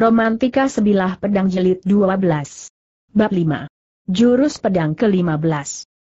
Romantika Sebilah Pedang Jelit 12. Bab 5. Jurus Pedang ke-15.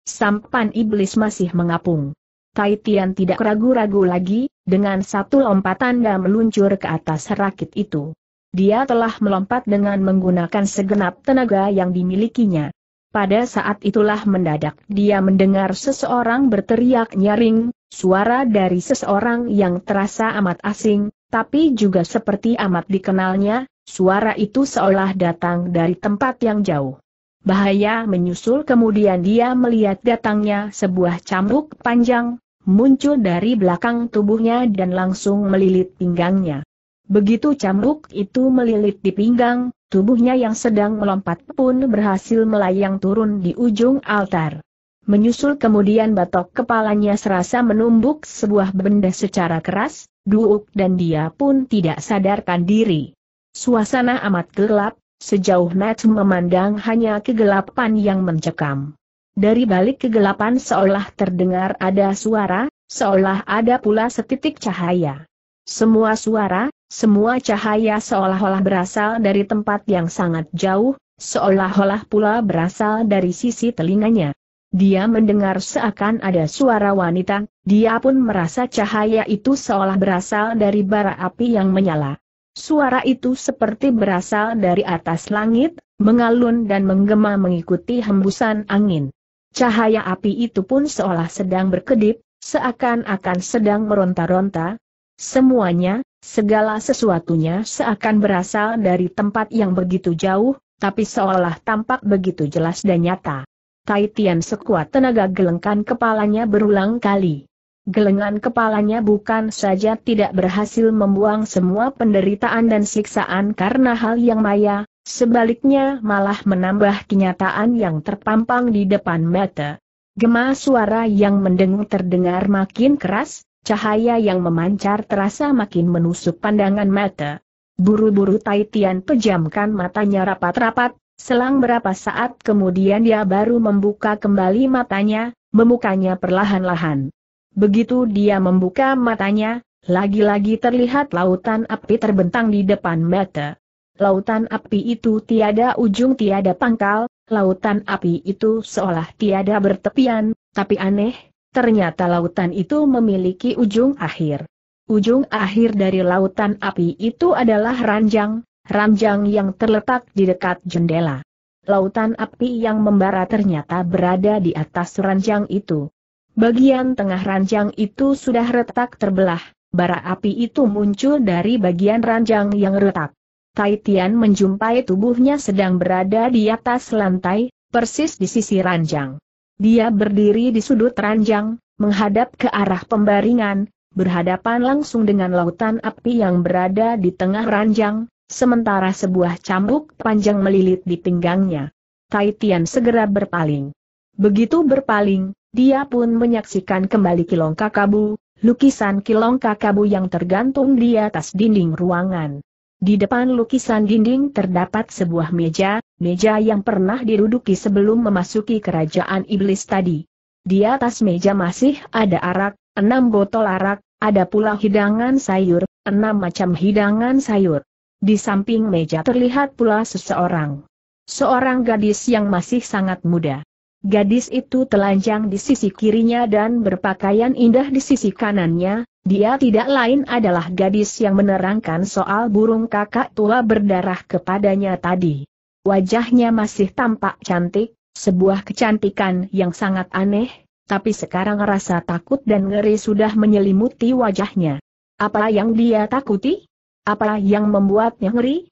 Sampan Iblis masih mengapung. Tai Tian tidak ragu-ragu lagi, dengan satu lompatan dan meluncur ke atas rakit itu. Dia telah melompat dengan menggunakan segenap tenaga yang dimilikinya. Pada saat itulah mendadak dia mendengar seseorang berteriak nyaring, suara dari seseorang yang terasa amat asing, tapi juga seperti amat dikenalnya, Suara itu seolah datang dari tempat yang jauh. Bahaya menyusul kemudian dia melihat datangnya sebuah cambuk panjang, muncul dari belakang tubuhnya dan langsung melilit pinggangnya. Begitu cambuk itu melilit di pinggang, tubuhnya yang sedang melompat pun berhasil melayang turun di ujung altar. Menyusul kemudian batok kepalanya serasa menumbuk sebuah benda secara keras, duuk dan dia pun tidak sadarkan diri. Suasana amat gelap, sejauh Matt memandang hanya kegelapan yang mencekam. Dari balik kegelapan seolah terdengar ada suara, seolah ada pula setitik cahaya. Semua suara, semua cahaya seolah-olah berasal dari tempat yang sangat jauh, seolah-olah pula berasal dari sisi telinganya. Dia mendengar seakan ada suara wanita, dia pun merasa cahaya itu seolah berasal dari bara api yang menyala. Suara itu seperti berasal dari atas langit, mengalun dan menggema mengikuti hembusan angin. Cahaya api itu pun seolah sedang berkedip, seakan-akan sedang meronta-ronta. Semuanya, segala sesuatunya seakan berasal dari tempat yang begitu jauh, tapi seolah tampak begitu jelas dan nyata. Tai Tian sekuat tenaga gelengkan kepalanya berulang kali. Gelengan kepalanya bukan saja tidak berhasil membuang semua penderitaan dan siksaan karena hal yang maya, sebaliknya malah menambah kenyataan yang terpampang di depan mata. Gema suara yang mendengung terdengar makin keras, cahaya yang memancar terasa makin menusuk pandangan mata. Buru-buru Taitian pejamkan matanya rapat-rapat, selang berapa saat kemudian dia baru membuka kembali matanya, membukanya perlahan-lahan. Begitu dia membuka matanya, lagi-lagi terlihat lautan api terbentang di depan mata. Lautan api itu tiada ujung tiada pangkal, lautan api itu seolah tiada bertepian, tapi aneh, ternyata lautan itu memiliki ujung akhir. Ujung akhir dari lautan api itu adalah ranjang, ranjang yang terletak di dekat jendela. Lautan api yang membara ternyata berada di atas ranjang itu. Bagian tengah ranjang itu sudah retak terbelah, bara api itu muncul dari bagian ranjang yang retak. Tai Tian menjumpai tubuhnya sedang berada di atas lantai, persis di sisi ranjang. Dia berdiri di sudut ranjang, menghadap ke arah pembaringan, berhadapan langsung dengan lautan api yang berada di tengah ranjang, sementara sebuah cambuk panjang melilit di pinggangnya. Tai Tian segera berpaling. Begitu berpaling, dia pun menyaksikan kembali kilong kakabu, lukisan kilong kakabu yang tergantung di atas dinding ruangan. Di depan lukisan dinding terdapat sebuah meja, meja yang pernah diruduki sebelum memasuki kerajaan iblis tadi. Di atas meja masih ada arak, enam botol arak, ada pula hidangan sayur, enam macam hidangan sayur. Di samping meja terlihat pula seseorang. Seorang gadis yang masih sangat muda. Gadis itu telanjang di sisi kirinya dan berpakaian indah di sisi kanannya, dia tidak lain adalah gadis yang menerangkan soal burung kakak tua berdarah kepadanya tadi. Wajahnya masih tampak cantik, sebuah kecantikan yang sangat aneh, tapi sekarang rasa takut dan ngeri sudah menyelimuti wajahnya. Apa yang dia takuti? Apa yang membuatnya ngeri?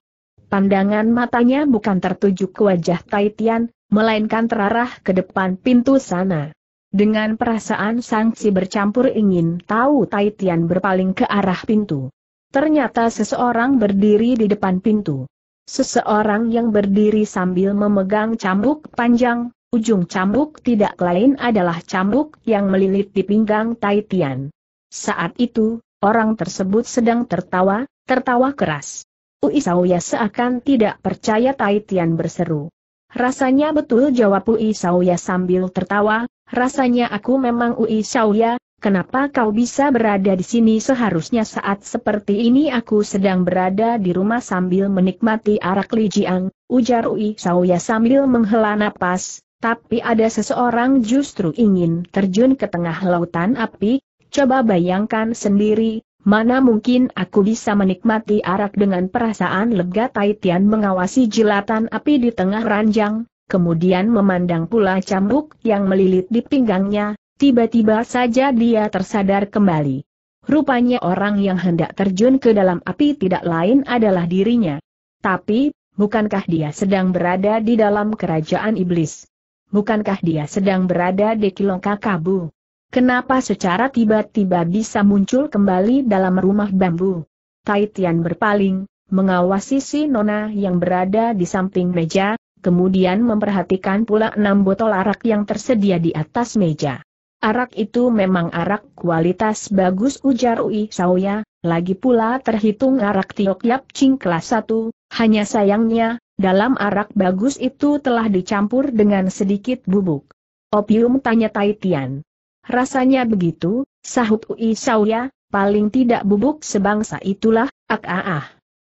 Pandangan matanya bukan tertuju ke wajah Taitian, melainkan terarah ke depan pintu sana. Dengan perasaan sangsi bercampur ingin tahu Tai Tian berpaling ke arah pintu. Ternyata seseorang berdiri di depan pintu. Seseorang yang berdiri sambil memegang cambuk panjang, ujung cambuk tidak lain adalah cambuk yang melilit di pinggang Tai Tian. Saat itu, orang tersebut sedang tertawa, tertawa keras. Uisauya seakan tidak percaya Tai Tian berseru. Rasanya betul jawab Ui Sauya sambil tertawa, rasanya aku memang Ui Sauya, kenapa kau bisa berada di sini seharusnya saat seperti ini aku sedang berada di rumah sambil menikmati arak lijiang, ujar Ui Sauya sambil menghela napas, tapi ada seseorang justru ingin terjun ke tengah lautan api, coba bayangkan sendiri, Mana mungkin aku bisa menikmati arak dengan perasaan lega Tai Tian mengawasi jilatan api di tengah ranjang, kemudian memandang pula cambuk yang melilit di pinggangnya, tiba-tiba saja dia tersadar kembali. Rupanya orang yang hendak terjun ke dalam api tidak lain adalah dirinya. Tapi, bukankah dia sedang berada di dalam kerajaan iblis? Bukankah dia sedang berada di Kilongkakabu? Kenapa secara tiba-tiba bisa muncul kembali dalam rumah bambu? Tian berpaling, mengawasi si Nona yang berada di samping meja, kemudian memperhatikan pula enam botol arak yang tersedia di atas meja. Arak itu memang arak kualitas bagus ujar Ui Sauya, lagi pula terhitung arak Tiok Yap Ching kelas 1, hanya sayangnya, dalam arak bagus itu telah dicampur dengan sedikit bubuk. Opium tanya Tian. Rasanya begitu, sahut Ui Sauya, paling tidak bubuk sebangsa itulah, ak ah ah.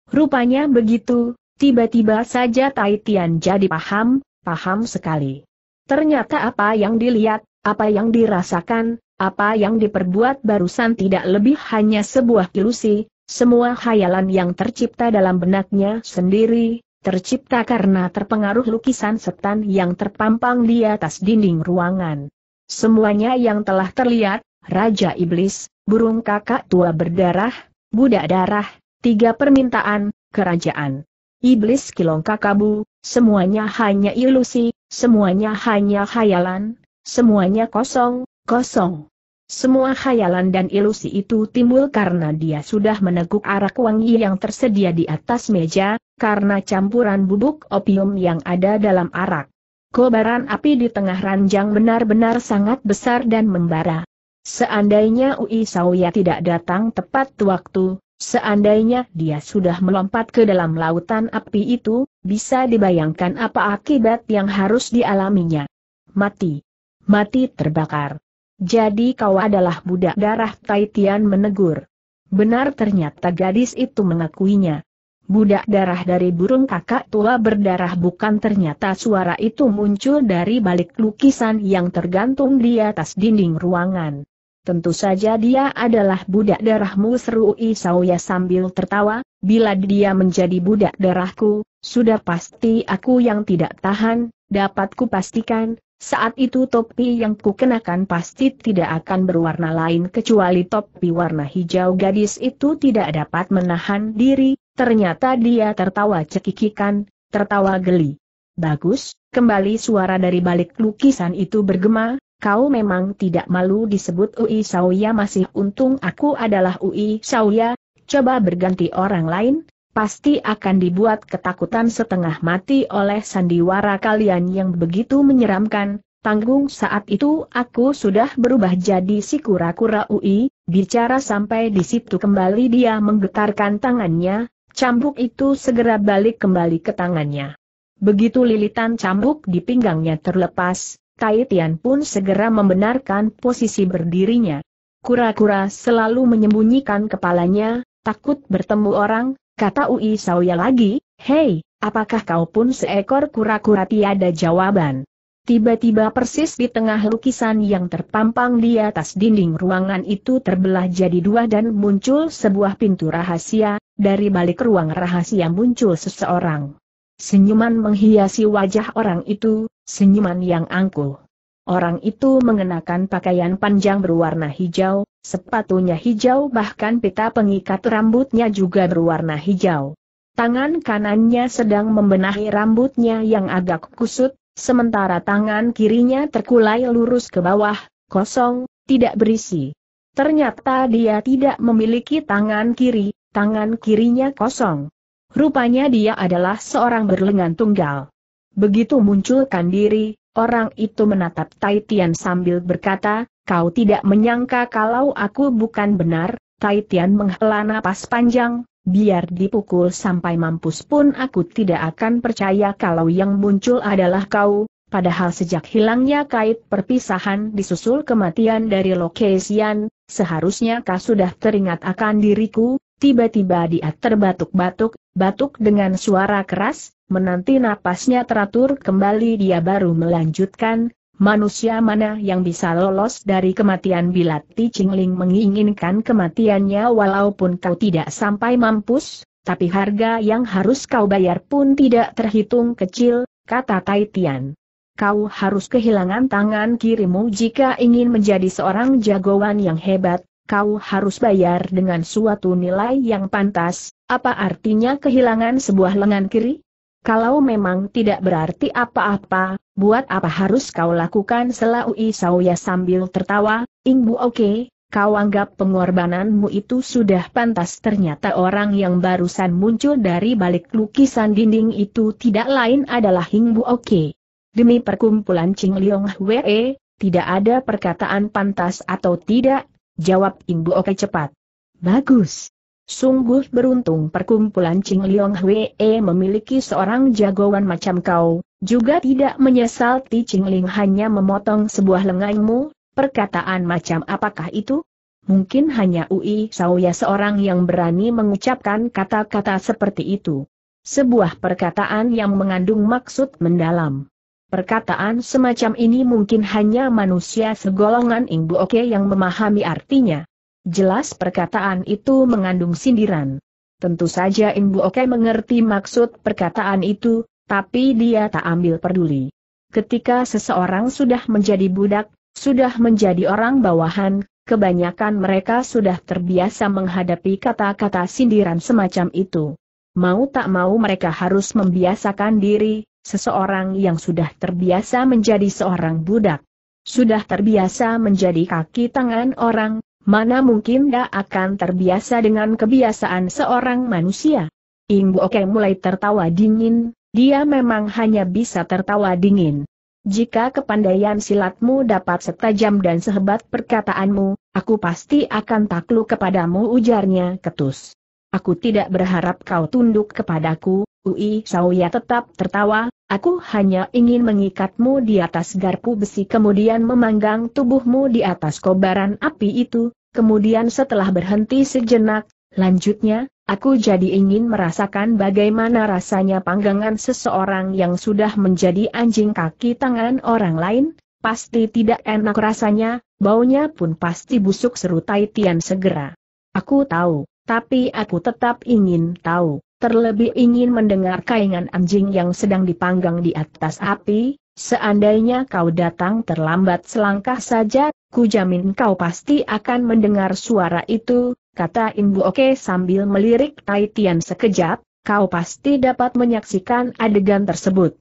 Rupanya begitu, tiba-tiba saja Tai Tian jadi paham, paham sekali. Ternyata apa yang dilihat, apa yang dirasakan, apa yang diperbuat barusan tidak lebih hanya sebuah ilusi, semua khayalan yang tercipta dalam benaknya sendiri, tercipta karena terpengaruh lukisan setan yang terpampang di atas dinding ruangan. Semuanya yang telah terlihat, Raja Iblis, burung kakak tua berdarah, budak darah, tiga permintaan, kerajaan. Iblis kilong kakabu, semuanya hanya ilusi, semuanya hanya khayalan, semuanya kosong, kosong. Semua khayalan dan ilusi itu timbul karena dia sudah meneguk arak wangi yang tersedia di atas meja, karena campuran bubuk opium yang ada dalam arak kobaran api di tengah ranjang benar-benar sangat besar dan membara. Seandainya Ui Sauya tidak datang tepat waktu, seandainya dia sudah melompat ke dalam lautan api itu, bisa dibayangkan apa akibat yang harus dialaminya. Mati. Mati terbakar. Jadi kau adalah budak darah Taitian menegur. Benar ternyata gadis itu mengakuinya. Budak darah dari burung kakak tua berdarah bukan ternyata suara itu muncul dari balik lukisan yang tergantung di atas dinding ruangan. Tentu saja dia adalah budak darahmu seru Isauya sambil tertawa, bila dia menjadi budak darahku, sudah pasti aku yang tidak tahan, dapat kupastikan, saat itu topi yang kukenakan pasti tidak akan berwarna lain kecuali topi warna hijau gadis itu tidak dapat menahan diri, Ternyata dia tertawa cekikikan, tertawa geli. Bagus, kembali suara dari balik lukisan itu bergema, kau memang tidak malu disebut Ui Sauya masih untung aku adalah Ui Sauya, coba berganti orang lain, pasti akan dibuat ketakutan setengah mati oleh sandiwara kalian yang begitu menyeramkan. Tanggung saat itu aku sudah berubah jadi si kura-kura UI, bicara sampai di situ kembali dia menggetarkan tangannya, Cambuk itu segera balik kembali ke tangannya. Begitu lilitan cambuk di pinggangnya terlepas, Tai Tian pun segera membenarkan posisi berdirinya. Kura-kura selalu menyembunyikan kepalanya, takut bertemu orang, kata Ui Sawya lagi, Hei, apakah kau pun seekor kura-kura tiada jawaban? Tiba-tiba persis di tengah lukisan yang terpampang di atas dinding ruangan itu terbelah jadi dua dan muncul sebuah pintu rahasia, dari balik ruang rahasia muncul seseorang. Senyuman menghiasi wajah orang itu, senyuman yang angkuh. Orang itu mengenakan pakaian panjang berwarna hijau, sepatunya hijau bahkan pita pengikat rambutnya juga berwarna hijau. Tangan kanannya sedang membenahi rambutnya yang agak kusut, Sementara tangan kirinya terkulai lurus ke bawah, kosong, tidak berisi. Ternyata dia tidak memiliki tangan kiri, tangan kirinya kosong. Rupanya dia adalah seorang berlengan tunggal. Begitu munculkan diri, orang itu menatap Tai Tian sambil berkata, kau tidak menyangka kalau aku bukan benar, Tai Tian menghela napas panjang, biar dipukul sampai mampus pun aku tidak akan percaya kalau yang muncul adalah kau, padahal sejak hilangnya kait perpisahan disusul kematian dari Lokesian, seharusnya kau sudah teringat akan diriku, tiba-tiba dia terbatuk-batuk, batuk dengan suara keras, menanti napasnya teratur kembali dia baru melanjutkan, Manusia mana yang bisa lolos dari kematian bila Ti Chingling menginginkan kematiannya walaupun kau tidak sampai mampus, tapi harga yang harus kau bayar pun tidak terhitung kecil, kata Tai Tian. Kau harus kehilangan tangan kirimu jika ingin menjadi seorang jagoan yang hebat, kau harus bayar dengan suatu nilai yang pantas, apa artinya kehilangan sebuah lengan kiri? Kalau memang tidak berarti apa-apa, buat apa harus kau lakukan selau Isauya sambil tertawa, Ingbu oke, okay, kau anggap pengorbananmu itu sudah pantas ternyata orang yang barusan muncul dari balik lukisan dinding itu tidak lain adalah Ingbu oke. Okay. Demi perkumpulan Ching Leong Hwee, tidak ada perkataan pantas atau tidak, jawab Ingbu oke okay cepat. Bagus. Sungguh beruntung perkumpulan Ching Leong Hwee memiliki seorang jagoan macam kau, juga tidak menyesal Ti Ching Ling hanya memotong sebuah lenganmu, perkataan macam apakah itu? Mungkin hanya Ui Sauya seorang yang berani mengucapkan kata-kata seperti itu. Sebuah perkataan yang mengandung maksud mendalam. Perkataan semacam ini mungkin hanya manusia segolongan Bu Oke yang memahami artinya. Jelas perkataan itu mengandung sindiran. Tentu saja Imbu Oke mengerti maksud perkataan itu, tapi dia tak ambil peduli. Ketika seseorang sudah menjadi budak, sudah menjadi orang bawahan, kebanyakan mereka sudah terbiasa menghadapi kata-kata sindiran semacam itu. Mau tak mau mereka harus membiasakan diri, seseorang yang sudah terbiasa menjadi seorang budak. Sudah terbiasa menjadi kaki tangan orang, Mana mungkin dia akan terbiasa dengan kebiasaan seorang manusia? Ing Oke mulai tertawa dingin, dia memang hanya bisa tertawa dingin. Jika kepandaian silatmu dapat setajam dan sehebat perkataanmu, aku pasti akan takluk kepadamu ujarnya ketus. Aku tidak berharap kau tunduk kepadaku, Ui Sauya tetap tertawa, Aku hanya ingin mengikatmu di atas garpu besi kemudian memanggang tubuhmu di atas kobaran api itu, kemudian setelah berhenti sejenak, lanjutnya, aku jadi ingin merasakan bagaimana rasanya panggangan seseorang yang sudah menjadi anjing kaki tangan orang lain, pasti tidak enak rasanya, baunya pun pasti busuk seru Tai Tian segera. Aku tahu, tapi aku tetap ingin tahu terlebih ingin mendengar kaingan anjing yang sedang dipanggang di atas api, seandainya kau datang terlambat selangkah saja, ku jamin kau pasti akan mendengar suara itu, kata Inbu Oke sambil melirik Tai Tian sekejap, kau pasti dapat menyaksikan adegan tersebut.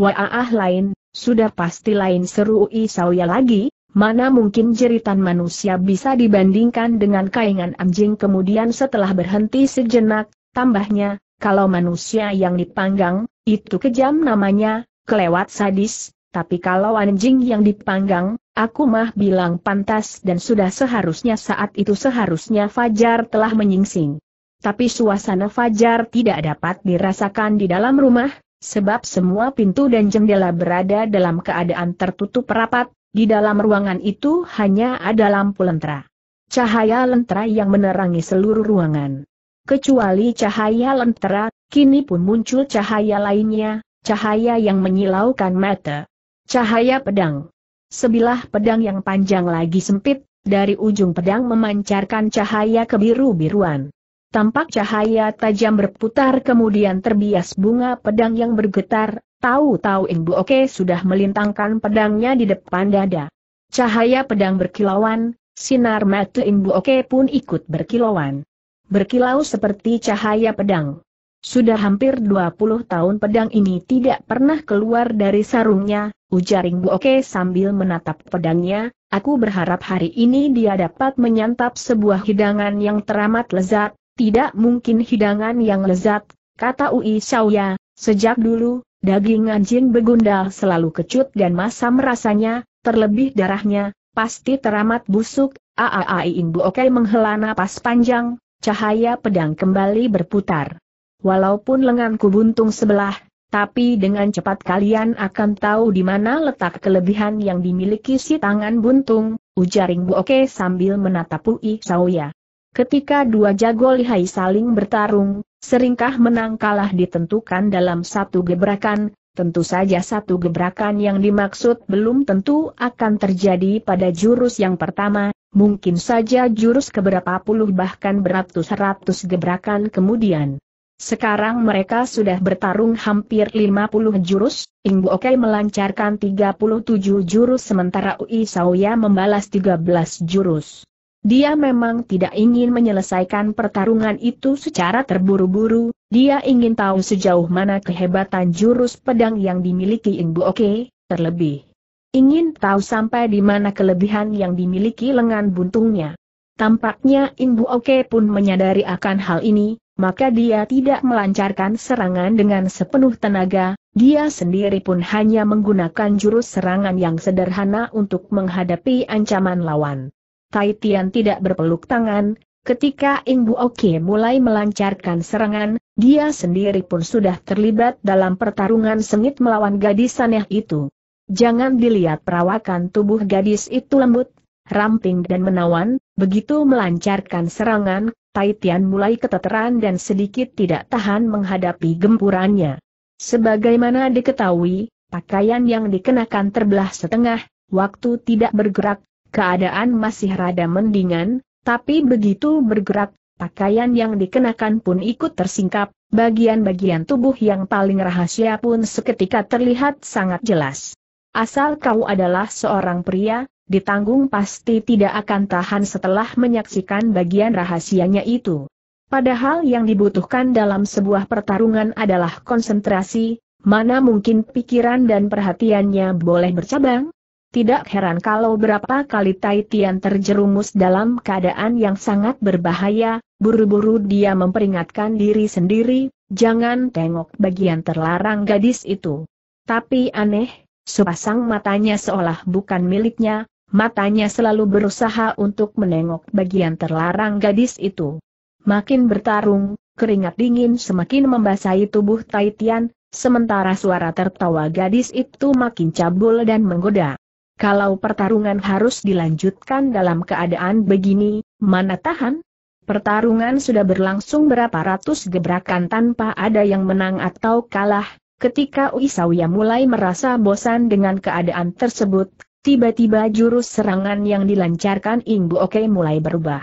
Waah lain, sudah pasti lain seru Isauya lagi, Mana mungkin jeritan manusia bisa dibandingkan dengan kaingan anjing kemudian setelah berhenti sejenak, Tambahnya, kalau manusia yang dipanggang, itu kejam namanya, kelewat sadis, tapi kalau anjing yang dipanggang, aku mah bilang pantas dan sudah seharusnya saat itu seharusnya Fajar telah menyingsing. Tapi suasana Fajar tidak dapat dirasakan di dalam rumah, sebab semua pintu dan jendela berada dalam keadaan tertutup rapat, di dalam ruangan itu hanya ada lampu lentera. Cahaya lentera yang menerangi seluruh ruangan. Kecuali cahaya lentera, kini pun muncul cahaya lainnya, cahaya yang menyilaukan mata. Cahaya pedang. Sebilah pedang yang panjang lagi sempit, dari ujung pedang memancarkan cahaya kebiru-biruan. Tampak cahaya tajam berputar kemudian terbias bunga pedang yang bergetar, tahu-tahu Ibu Oke sudah melintangkan pedangnya di depan dada. Cahaya pedang berkilauan, sinar mata Ibu Oke pun ikut berkilauan berkilau seperti cahaya pedang. Sudah hampir 20 tahun pedang ini tidak pernah keluar dari sarungnya, ujar Bu Oke sambil menatap pedangnya, aku berharap hari ini dia dapat menyantap sebuah hidangan yang teramat lezat, tidak mungkin hidangan yang lezat, kata Ui Xiaoya, sejak dulu, daging anjing begundal selalu kecut dan masam rasanya, terlebih darahnya, pasti teramat busuk, aaai Bu Oke menghela napas panjang, Cahaya pedang kembali berputar. Walaupun lenganku buntung sebelah, tapi dengan cepat kalian akan tahu di mana letak kelebihan yang dimiliki si tangan buntung, ujaring Bu Oke sambil menatap Ui Sauya. Ketika dua jago lihai saling bertarung, seringkah menang kalah ditentukan dalam satu gebrakan, Tentu saja satu gebrakan yang dimaksud belum tentu akan terjadi pada jurus yang pertama, mungkin saja jurus keberapa puluh bahkan beratus-ratus gebrakan kemudian. Sekarang mereka sudah bertarung hampir lima puluh jurus, Ingbo Oke melancarkan tujuh jurus sementara Ui Sauya membalas belas jurus. Dia memang tidak ingin menyelesaikan pertarungan itu secara terburu-buru, dia ingin tahu sejauh mana kehebatan jurus pedang yang dimiliki Ingbo Oke, terlebih. Ingin tahu sampai di mana kelebihan yang dimiliki lengan buntungnya. Tampaknya Imbu Oke pun menyadari akan hal ini, maka dia tidak melancarkan serangan dengan sepenuh tenaga, dia sendiri pun hanya menggunakan jurus serangan yang sederhana untuk menghadapi ancaman lawan. Tai Tian tidak berpeluk tangan, ketika Imbu Oke mulai melancarkan serangan, dia sendiri pun sudah terlibat dalam pertarungan sengit melawan gadis aneh itu. Jangan dilihat perawakan tubuh gadis itu lembut, ramping dan menawan, begitu melancarkan serangan, Taitian mulai keteteran dan sedikit tidak tahan menghadapi gempurannya. Sebagaimana diketahui, pakaian yang dikenakan terbelah setengah, waktu tidak bergerak, keadaan masih rada mendingan, tapi begitu bergerak, pakaian yang dikenakan pun ikut tersingkap, bagian-bagian tubuh yang paling rahasia pun seketika terlihat sangat jelas. Asal kau adalah seorang pria, ditanggung pasti tidak akan tahan setelah menyaksikan bagian rahasianya itu. Padahal yang dibutuhkan dalam sebuah pertarungan adalah konsentrasi, mana mungkin pikiran dan perhatiannya boleh bercabang? Tidak heran kalau berapa kali Tai terjerumus dalam keadaan yang sangat berbahaya, buru-buru dia memperingatkan diri sendiri, jangan tengok bagian terlarang gadis itu. Tapi aneh, sepasang matanya seolah bukan miliknya, matanya selalu berusaha untuk menengok bagian terlarang gadis itu. Makin bertarung, keringat dingin semakin membasahi tubuh Taitian, sementara suara tertawa gadis itu makin cabul dan menggoda. Kalau pertarungan harus dilanjutkan dalam keadaan begini, mana tahan? Pertarungan sudah berlangsung berapa ratus gebrakan tanpa ada yang menang atau kalah, Ketika Uisawiya mulai merasa bosan dengan keadaan tersebut, tiba-tiba jurus serangan yang dilancarkan Ingbu Oke mulai berubah.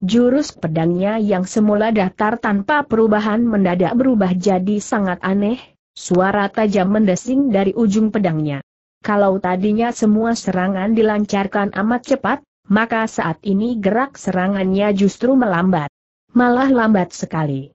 Jurus pedangnya yang semula datar tanpa perubahan mendadak berubah jadi sangat aneh, suara tajam mendesing dari ujung pedangnya. Kalau tadinya semua serangan dilancarkan amat cepat, maka saat ini gerak serangannya justru melambat. Malah lambat sekali.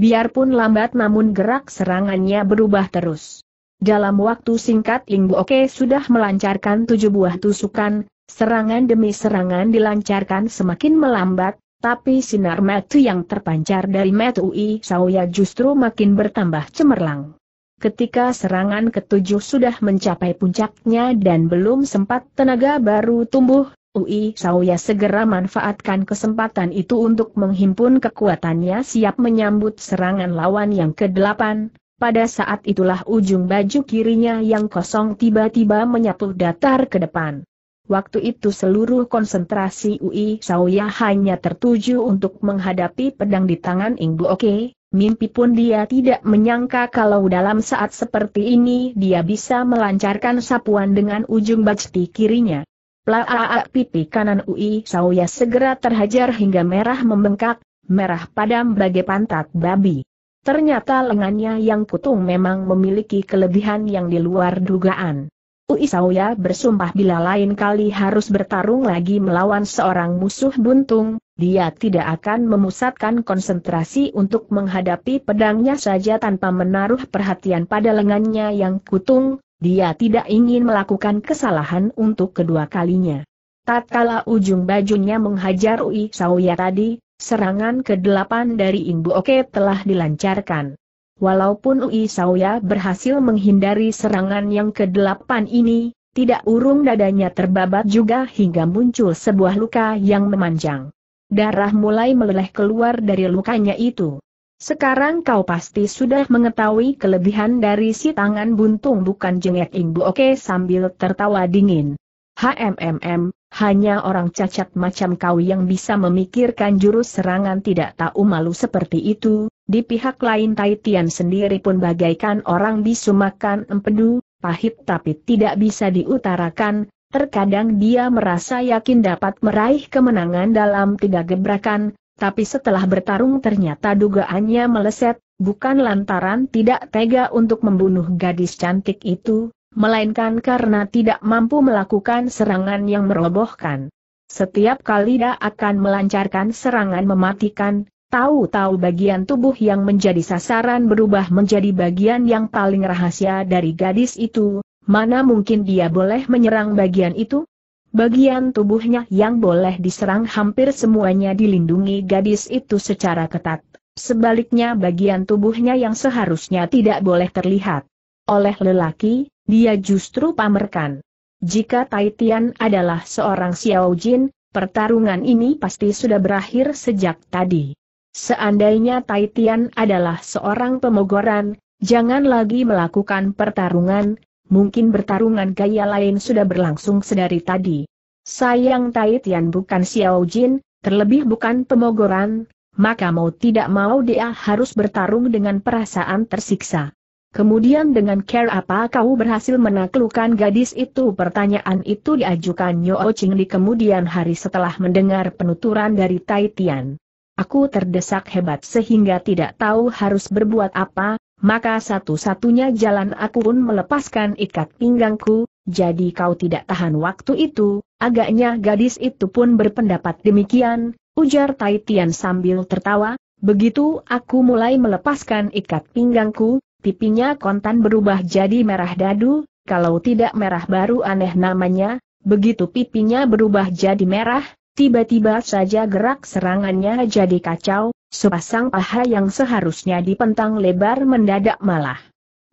Biarpun lambat namun gerak serangannya berubah terus. Dalam waktu singkat Ling Oke sudah melancarkan tujuh buah tusukan, serangan demi serangan dilancarkan semakin melambat, tapi sinar metu yang terpancar dari metu Ui Saoya justru makin bertambah cemerlang. Ketika serangan ketujuh sudah mencapai puncaknya dan belum sempat tenaga baru tumbuh, Ui Sauya segera manfaatkan kesempatan itu untuk menghimpun kekuatannya siap menyambut serangan lawan yang ke-8. Pada saat itulah ujung baju kirinya yang kosong tiba-tiba menyapu datar ke depan. Waktu itu seluruh konsentrasi Ui Sauya hanya tertuju untuk menghadapi pedang di tangan Ingbu Oke, mimpi pun dia tidak menyangka kalau dalam saat seperti ini dia bisa melancarkan sapuan dengan ujung baju kirinya. Laak ah, ah, pipi kanan Ui Sauya segera terhajar hingga merah membengkak, merah padam bagai pantat babi. Ternyata lengannya yang kutung memang memiliki kelebihan yang di luar dugaan. Ui Sauya bersumpah bila lain kali harus bertarung lagi melawan seorang musuh buntung, dia tidak akan memusatkan konsentrasi untuk menghadapi pedangnya saja tanpa menaruh perhatian pada lengannya yang kutung, dia tidak ingin melakukan kesalahan untuk kedua kalinya. Tatkala ujung bajunya menghajar Ui Sauya tadi, serangan ke-8 dari Imbu Oke telah dilancarkan. Walaupun Ui Sauya berhasil menghindari serangan yang ke-8 ini, tidak urung dadanya terbabat juga hingga muncul sebuah luka yang memanjang. Darah mulai meleleh keluar dari lukanya itu. Sekarang kau pasti sudah mengetahui kelebihan dari si tangan buntung bukan jengek Imbu Oke sambil tertawa dingin. HMMM, hanya orang cacat macam kau yang bisa memikirkan jurus serangan tidak tahu malu seperti itu, di pihak lain Taitian sendiri pun bagaikan orang bisu makan empedu, pahit tapi tidak bisa diutarakan, terkadang dia merasa yakin dapat meraih kemenangan dalam tiga gebrakan, tapi setelah bertarung ternyata dugaannya meleset, bukan lantaran tidak tega untuk membunuh gadis cantik itu, melainkan karena tidak mampu melakukan serangan yang merobohkan. Setiap kali dia akan melancarkan serangan mematikan, tahu-tahu bagian tubuh yang menjadi sasaran berubah menjadi bagian yang paling rahasia dari gadis itu, mana mungkin dia boleh menyerang bagian itu? Bagian tubuhnya yang boleh diserang hampir semuanya dilindungi gadis itu secara ketat. Sebaliknya bagian tubuhnya yang seharusnya tidak boleh terlihat oleh lelaki, dia justru pamerkan. Jika Taitian adalah seorang Xiao Jin, pertarungan ini pasti sudah berakhir sejak tadi. Seandainya Taitian adalah seorang pemogoran, jangan lagi melakukan pertarungan, mungkin bertarungan gaya lain sudah berlangsung sedari tadi. Sayang Tai Tian bukan Xiao Jin, terlebih bukan pemogoran, maka mau tidak mau dia harus bertarung dengan perasaan tersiksa. Kemudian dengan care apa kau berhasil menaklukkan gadis itu? Pertanyaan itu diajukan Nyo Ching di kemudian hari setelah mendengar penuturan dari Tai Tian. Aku terdesak hebat sehingga tidak tahu harus berbuat apa, maka satu-satunya jalan aku pun melepaskan ikat pinggangku, jadi kau tidak tahan waktu itu, agaknya gadis itu pun berpendapat demikian, ujar Tai sambil tertawa, begitu aku mulai melepaskan ikat pinggangku, pipinya kontan berubah jadi merah dadu, kalau tidak merah baru aneh namanya, begitu pipinya berubah jadi merah, tiba-tiba saja gerak serangannya jadi kacau, Sepasang paha yang seharusnya dipentang lebar mendadak malah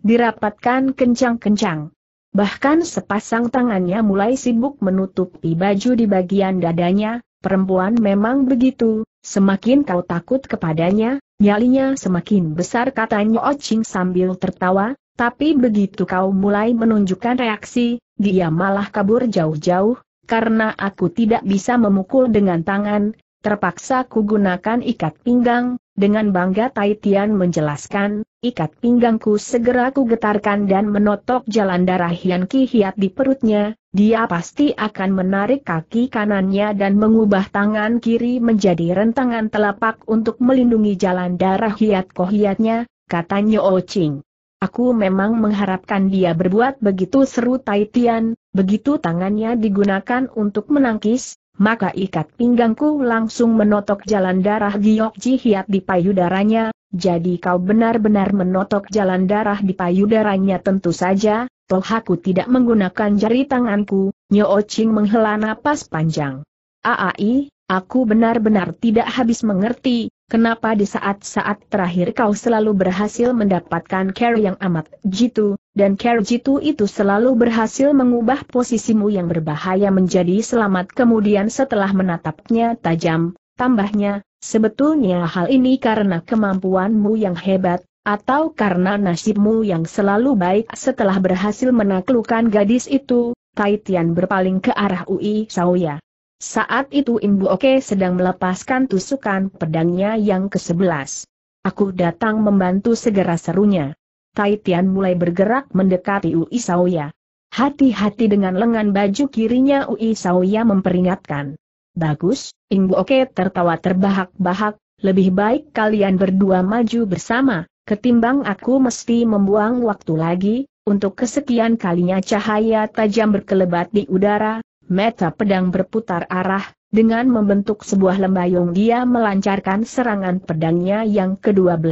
dirapatkan kencang-kencang. Bahkan sepasang tangannya mulai sibuk menutupi baju di bagian dadanya, perempuan memang begitu, semakin kau takut kepadanya, nyalinya semakin besar katanya Ocing sambil tertawa, tapi begitu kau mulai menunjukkan reaksi, dia malah kabur jauh-jauh, karena aku tidak bisa memukul dengan tangan, terpaksa kugunakan ikat pinggang, dengan bangga Taitian menjelaskan, ikat pinggangku segera kugetarkan dan menotok jalan darah Hian Ki Hiat di perutnya, dia pasti akan menarik kaki kanannya dan mengubah tangan kiri menjadi rentangan telapak untuk melindungi jalan darah Hiat Kohiatnya, katanya Nyo oh Ching. Aku memang mengharapkan dia berbuat begitu seru Taitian, begitu tangannya digunakan untuk menangkis, maka ikat pinggangku langsung menotok jalan darah Giok Jihiat di payudaranya, jadi kau benar-benar menotok jalan darah di payudaranya tentu saja, toh aku tidak menggunakan jari tanganku, Nyo Ching menghela napas panjang. Aai, aku benar-benar tidak habis mengerti, Kenapa di saat-saat terakhir kau selalu berhasil mendapatkan care yang amat jitu, dan care jitu itu selalu berhasil mengubah posisimu yang berbahaya menjadi selamat kemudian setelah menatapnya tajam, tambahnya, sebetulnya hal ini karena kemampuanmu yang hebat, atau karena nasibmu yang selalu baik setelah berhasil menaklukkan gadis itu, Taitian berpaling ke arah Ui Sauya. Saat itu Imbu Oke sedang melepaskan tusukan pedangnya yang ke-11. Aku datang membantu segera serunya. Taitian mulai bergerak mendekati Ui Saoya. Hati-hati dengan lengan baju kirinya Ui Saoya memperingatkan. Bagus, Imbu Oke tertawa terbahak-bahak, lebih baik kalian berdua maju bersama, ketimbang aku mesti membuang waktu lagi, untuk kesekian kalinya cahaya tajam berkelebat di udara, Meta pedang berputar arah, dengan membentuk sebuah lembayung dia melancarkan serangan pedangnya yang ke-12.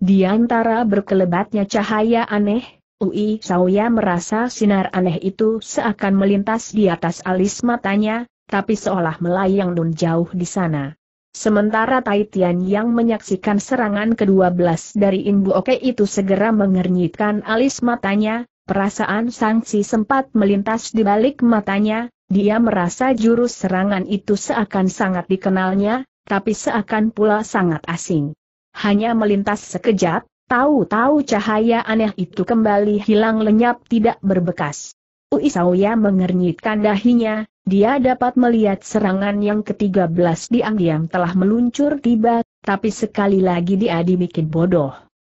Di antara berkelebatnya cahaya aneh, Ui Sauya merasa sinar aneh itu seakan melintas di atas alis matanya, tapi seolah melayang nun jauh di sana. Sementara Taitian yang menyaksikan serangan ke-12 dari Inbu Oke itu segera mengernyitkan alis matanya, perasaan sangsi sempat melintas di balik matanya, dia merasa jurus serangan itu seakan sangat dikenalnya, tapi seakan pula sangat asing. Hanya melintas sekejap, tahu-tahu cahaya aneh itu kembali hilang lenyap tidak berbekas. Uisauya mengernyitkan dahinya, dia dapat melihat serangan yang ke-13 diam-diam telah meluncur tiba, tapi sekali lagi dia dibikin bodoh.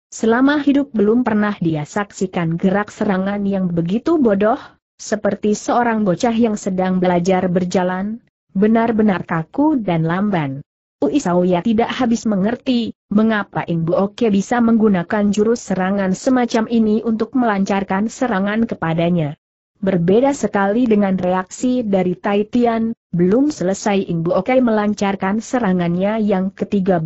Selama hidup belum pernah dia saksikan gerak serangan yang begitu bodoh, seperti seorang bocah yang sedang belajar berjalan, benar-benar kaku dan lamban. Uisauya tidak habis mengerti, mengapa ibu Oke bisa menggunakan jurus serangan semacam ini untuk melancarkan serangan kepadanya. Berbeda sekali dengan reaksi dari Taitian, belum selesai ibu Oke melancarkan serangannya yang ke-13,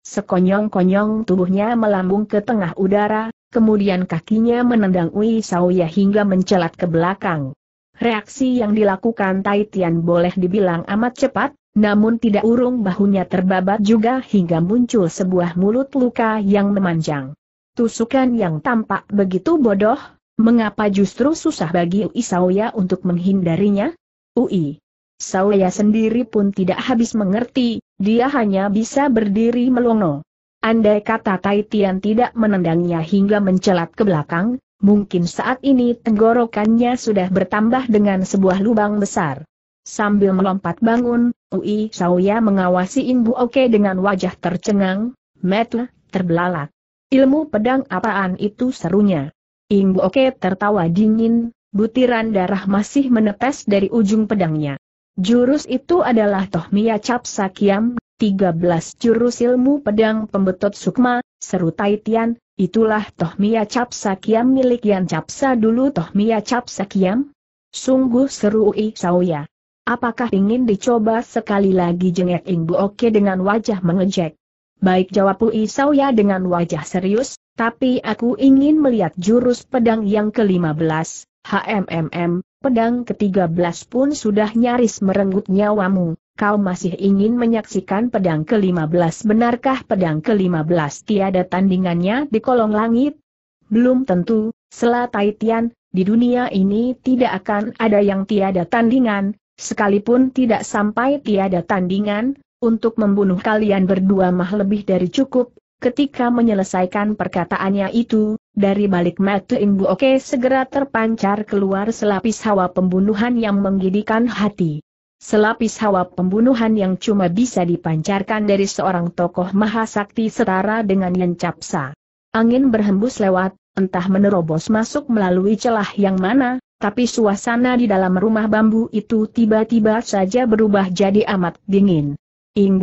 sekonyong-konyong tubuhnya melambung ke tengah udara, Kemudian kakinya menendang Ui Sauya hingga mencelat ke belakang. Reaksi yang dilakukan Tai Tian boleh dibilang amat cepat, namun tidak urung bahunya terbabat juga hingga muncul sebuah mulut luka yang memanjang. Tusukan yang tampak begitu bodoh, mengapa justru susah bagi Ui Sauya untuk menghindarinya? Ui Sauya sendiri pun tidak habis mengerti, dia hanya bisa berdiri melongo. Andai kata Tai Tian tidak menendangnya hingga mencelat ke belakang, mungkin saat ini tenggorokannya sudah bertambah dengan sebuah lubang besar. Sambil melompat bangun, Ui Sauya mengawasi Imbu Oke dengan wajah tercengang, metu, terbelalak. Ilmu pedang apaan itu serunya. Imbu Oke tertawa dingin, butiran darah masih menetes dari ujung pedangnya. Jurus itu adalah Tohmiya Capsakiam. 13 jurus ilmu pedang pembetot sukma, seru Taitian, itulah toh Mia Capsa Kiam milik Yan Capsa dulu toh Mia Capsa Kiam? Sungguh seru Ui Sauya. Apakah ingin dicoba sekali lagi jengek Ingbu Oke dengan wajah mengejek? Baik jawab Ui Sauya dengan wajah serius, tapi aku ingin melihat jurus pedang yang ke-15, HMMM, pedang ke-13 pun sudah nyaris merenggut nyawamu kau masih ingin menyaksikan pedang ke-15 benarkah pedang ke-15 tiada tandingannya di kolong langit? Belum tentu, selatai Tian, di dunia ini tidak akan ada yang tiada tandingan, sekalipun tidak sampai tiada tandingan, untuk membunuh kalian berdua mah lebih dari cukup, ketika menyelesaikan perkataannya itu, dari balik mata Ingbu Oke segera terpancar keluar selapis hawa pembunuhan yang menggidikan hati. Selapis hawa pembunuhan yang cuma bisa dipancarkan dari seorang tokoh mahasakti setara dengan Yen Capsa. Angin berhembus lewat, entah menerobos masuk melalui celah yang mana, tapi suasana di dalam rumah bambu itu tiba-tiba saja berubah jadi amat dingin.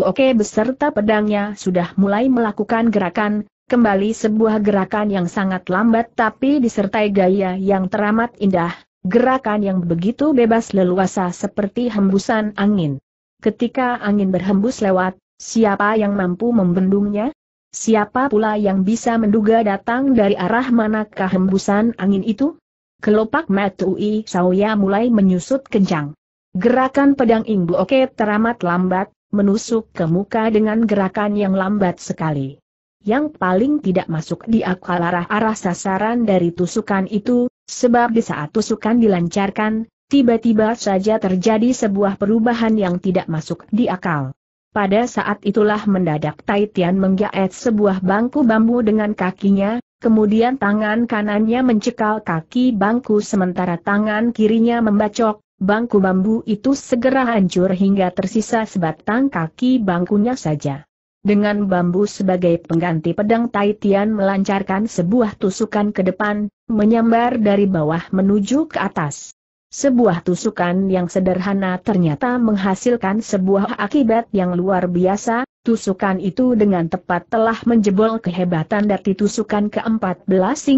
Oke beserta pedangnya sudah mulai melakukan gerakan, kembali sebuah gerakan yang sangat lambat tapi disertai gaya yang teramat indah, Gerakan yang begitu bebas leluasa seperti hembusan angin. Ketika angin berhembus lewat, siapa yang mampu membendungnya? Siapa pula yang bisa menduga datang dari arah manakah hembusan angin itu? Kelopak Matui Sauya mulai menyusut kencang. Gerakan pedang Ing Oke teramat lambat, menusuk ke muka dengan gerakan yang lambat sekali. Yang paling tidak masuk di akal arah-arah sasaran dari tusukan itu, Sebab di saat tusukan dilancarkan, tiba-tiba saja terjadi sebuah perubahan yang tidak masuk di akal. Pada saat itulah mendadak Tai Tian menggaet sebuah bangku bambu dengan kakinya, kemudian tangan kanannya mencekal kaki bangku sementara tangan kirinya membacok, bangku bambu itu segera hancur hingga tersisa sebatang kaki bangkunya saja. Dengan bambu sebagai pengganti pedang Tai Tian melancarkan sebuah tusukan ke depan, menyambar dari bawah menuju ke atas. Sebuah tusukan yang sederhana ternyata menghasilkan sebuah akibat yang luar biasa, tusukan itu dengan tepat telah menjebol kehebatan dari tusukan ke-14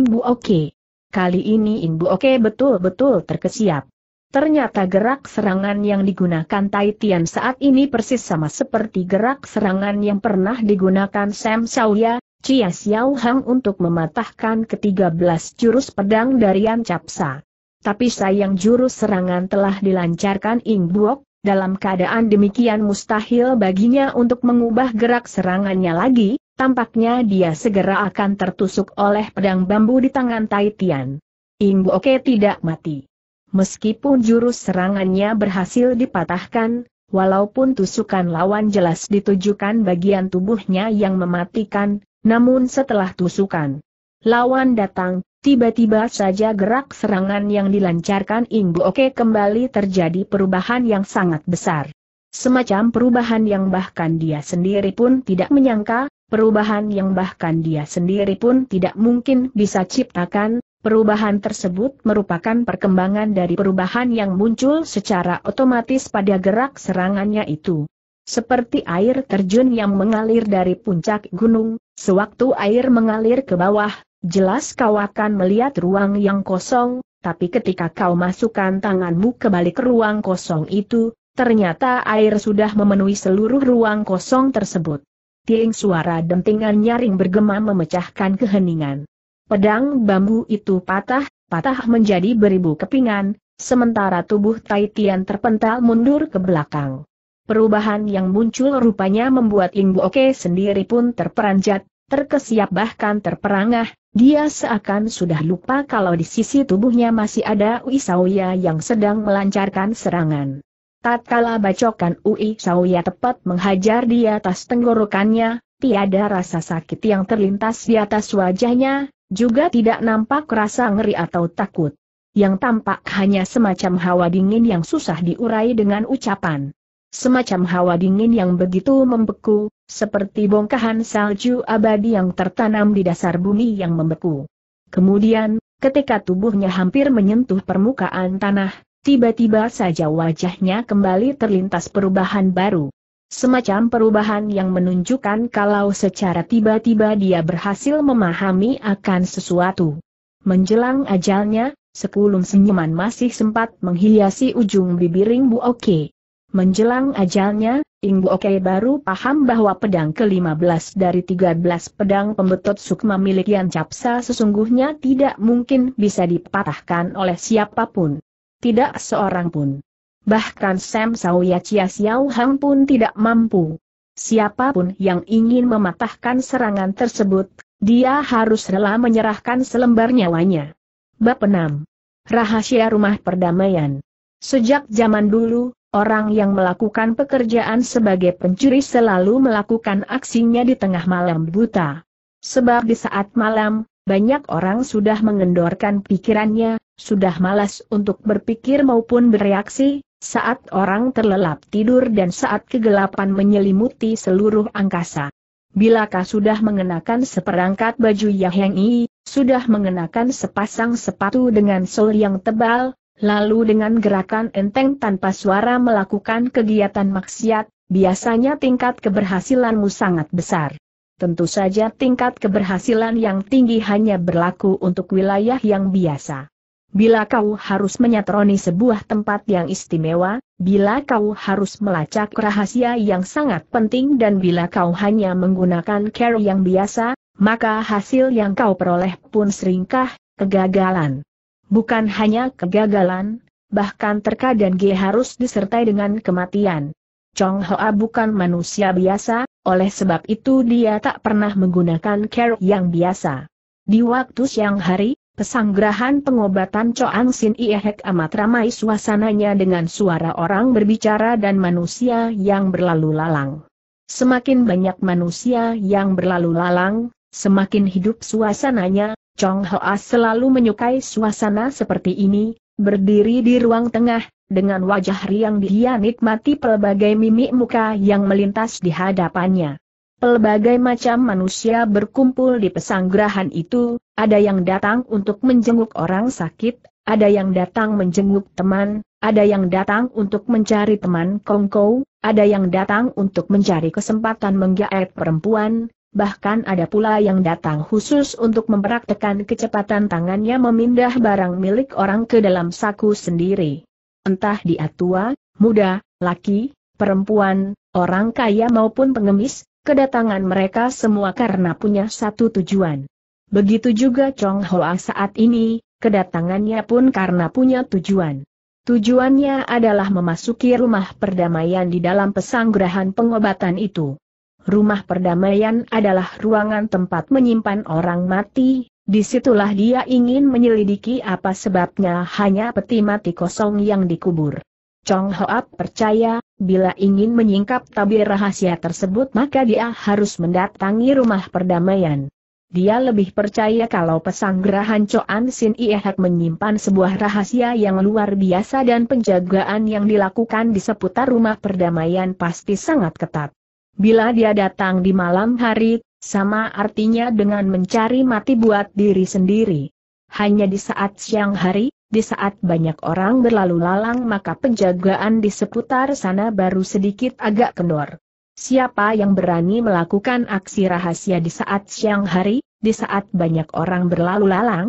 Bu Oke. Kali ini Bu Oke betul-betul terkesiap. Ternyata gerak serangan yang digunakan Tai Tian saat ini persis sama seperti gerak serangan yang pernah digunakan Sam Sauya, Chia Xiao Hang untuk mematahkan ke-13 jurus pedang dari Yan Capsa. Tapi sayang jurus serangan telah dilancarkan Ing Buok, dalam keadaan demikian mustahil baginya untuk mengubah gerak serangannya lagi, tampaknya dia segera akan tertusuk oleh pedang bambu di tangan Tai Tian. Ing Buok, tidak mati meskipun jurus serangannya berhasil dipatahkan, walaupun tusukan lawan jelas ditujukan bagian tubuhnya yang mematikan, namun setelah tusukan lawan datang, tiba-tiba saja gerak serangan yang dilancarkan Ing Oke kembali terjadi perubahan yang sangat besar. Semacam perubahan yang bahkan dia sendiri pun tidak menyangka, perubahan yang bahkan dia sendiri pun tidak mungkin bisa ciptakan, Perubahan tersebut merupakan perkembangan dari perubahan yang muncul secara otomatis pada gerak serangannya itu. Seperti air terjun yang mengalir dari puncak gunung, sewaktu air mengalir ke bawah, jelas kau akan melihat ruang yang kosong, tapi ketika kau masukkan tanganmu ke balik ruang kosong itu, ternyata air sudah memenuhi seluruh ruang kosong tersebut. Tiing suara dentingan nyaring bergema memecahkan keheningan. Pedang bambu itu patah, patah menjadi beribu kepingan, sementara tubuh Taitian terpental mundur ke belakang. Perubahan yang muncul rupanya membuat Ling Oke sendiri pun terperanjat, terkesiap bahkan terperangah, dia seakan sudah lupa kalau di sisi tubuhnya masih ada Ui Sauya yang sedang melancarkan serangan. Tatkala bacokan Ui Sauya tepat menghajar di atas tenggorokannya, tiada rasa sakit yang terlintas di atas wajahnya, juga tidak nampak rasa ngeri atau takut. Yang tampak hanya semacam hawa dingin yang susah diurai dengan ucapan. Semacam hawa dingin yang begitu membeku, seperti bongkahan salju abadi yang tertanam di dasar bumi yang membeku. Kemudian, ketika tubuhnya hampir menyentuh permukaan tanah, tiba-tiba saja wajahnya kembali terlintas perubahan baru. Semacam perubahan yang menunjukkan kalau secara tiba-tiba dia berhasil memahami akan sesuatu. Menjelang ajalnya, sekulum senyuman masih sempat menghiasi ujung bibir Ing Oke. Menjelang ajalnya, Ing Oke baru paham bahwa pedang ke-15 dari 13 pedang pembetot sukma milik Yan Capsa sesungguhnya tidak mungkin bisa dipatahkan oleh siapapun. Tidak seorang pun bahkan Sam Ya Chia Xiao Hang pun tidak mampu. Siapapun yang ingin mematahkan serangan tersebut, dia harus rela menyerahkan selembar nyawanya. Bab 6. Rahasia Rumah Perdamaian Sejak zaman dulu, orang yang melakukan pekerjaan sebagai pencuri selalu melakukan aksinya di tengah malam buta. Sebab di saat malam, banyak orang sudah mengendorkan pikirannya, sudah malas untuk berpikir maupun bereaksi, saat orang terlelap tidur dan saat kegelapan menyelimuti seluruh angkasa. Bilakah sudah mengenakan seperangkat baju Yahyangi, sudah mengenakan sepasang sepatu dengan sol yang tebal, lalu dengan gerakan enteng tanpa suara melakukan kegiatan maksiat, biasanya tingkat keberhasilanmu sangat besar. Tentu saja tingkat keberhasilan yang tinggi hanya berlaku untuk wilayah yang biasa. Bila kau harus menyatroni sebuah tempat yang istimewa, bila kau harus melacak rahasia yang sangat penting dan bila kau hanya menggunakan care yang biasa, maka hasil yang kau peroleh pun seringkah kegagalan. Bukan hanya kegagalan, bahkan terkadang G harus disertai dengan kematian. Chong Hoa bukan manusia biasa, oleh sebab itu dia tak pernah menggunakan care yang biasa. Di waktu siang hari, Pesanggrahan pengobatan Coang Sin Iehek amat ramai suasananya dengan suara orang berbicara dan manusia yang berlalu lalang. Semakin banyak manusia yang berlalu lalang, semakin hidup suasananya, Chong Hoa selalu menyukai suasana seperti ini, berdiri di ruang tengah, dengan wajah riang dia nikmati pelbagai mimik muka yang melintas di hadapannya. Pelbagai macam manusia berkumpul di pesanggrahan itu, ada yang datang untuk menjenguk orang sakit, ada yang datang menjenguk teman, ada yang datang untuk mencari teman kongkow, ada yang datang untuk mencari kesempatan menggaet perempuan, bahkan ada pula yang datang khusus untuk mempraktekan kecepatan tangannya memindah barang milik orang ke dalam saku sendiri. Entah dia tua, muda, laki, perempuan, orang kaya maupun pengemis, Kedatangan mereka semua karena punya satu tujuan. Begitu juga Chong Hoa saat ini, kedatangannya pun karena punya tujuan. Tujuannya adalah memasuki rumah perdamaian di dalam pesanggrahan pengobatan itu. Rumah perdamaian adalah ruangan tempat menyimpan orang mati, disitulah dia ingin menyelidiki apa sebabnya hanya peti mati kosong yang dikubur. Chong Hoap percaya, bila ingin menyingkap tabir rahasia tersebut maka dia harus mendatangi rumah perdamaian. Dia lebih percaya kalau pesanggerahan Choan Sin Iehak menyimpan sebuah rahasia yang luar biasa dan penjagaan yang dilakukan di seputar rumah perdamaian pasti sangat ketat. Bila dia datang di malam hari, sama artinya dengan mencari mati buat diri sendiri. Hanya di saat siang hari, di saat banyak orang berlalu lalang maka penjagaan di seputar sana baru sedikit agak kendor. Siapa yang berani melakukan aksi rahasia di saat siang hari, di saat banyak orang berlalu lalang?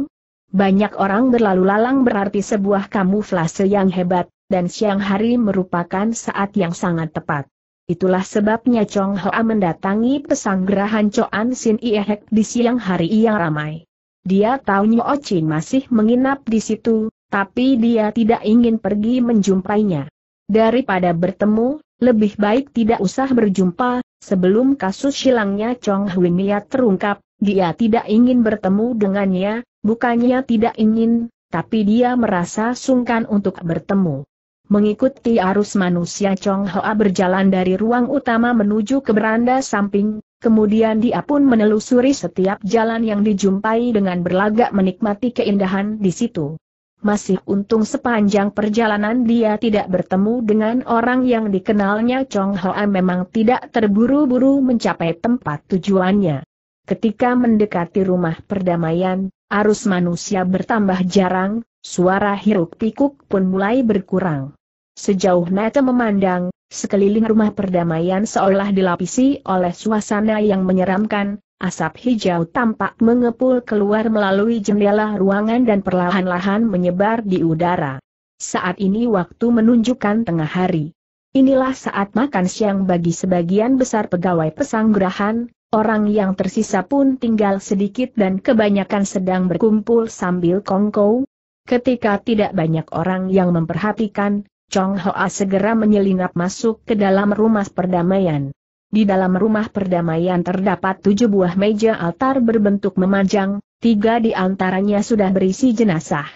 Banyak orang berlalu lalang berarti sebuah kamuflase yang hebat, dan siang hari merupakan saat yang sangat tepat. Itulah sebabnya Chong Hoa mendatangi pesanggerahan Choan Sin Iehek di siang hari yang ramai. Dia tahu Nyo Chin masih menginap di situ, tapi dia tidak ingin pergi menjumpainya. Daripada bertemu, lebih baik tidak usah berjumpa, sebelum kasus silangnya Chong Hui Mia terungkap, dia tidak ingin bertemu dengannya, bukannya tidak ingin, tapi dia merasa sungkan untuk bertemu. Mengikuti arus manusia Chong Hoa berjalan dari ruang utama menuju ke beranda samping, Kemudian dia pun menelusuri setiap jalan yang dijumpai dengan berlagak menikmati keindahan di situ. Masih untung sepanjang perjalanan dia tidak bertemu dengan orang yang dikenalnya Chong Hoa memang tidak terburu-buru mencapai tempat tujuannya. Ketika mendekati rumah perdamaian, arus manusia bertambah jarang, suara hiruk pikuk pun mulai berkurang. Sejauh mata memandang, Sekeliling rumah perdamaian seolah dilapisi oleh suasana yang menyeramkan, asap hijau tampak mengepul keluar melalui jendela ruangan dan perlahan-lahan menyebar di udara. Saat ini waktu menunjukkan tengah hari. Inilah saat makan siang bagi sebagian besar pegawai pesanggerahan, orang yang tersisa pun tinggal sedikit dan kebanyakan sedang berkumpul sambil kongkow. Ketika tidak banyak orang yang memperhatikan, Chong Hoa segera menyelinap masuk ke dalam rumah perdamaian. Di dalam rumah perdamaian terdapat tujuh buah meja altar berbentuk memanjang, tiga di antaranya sudah berisi jenazah.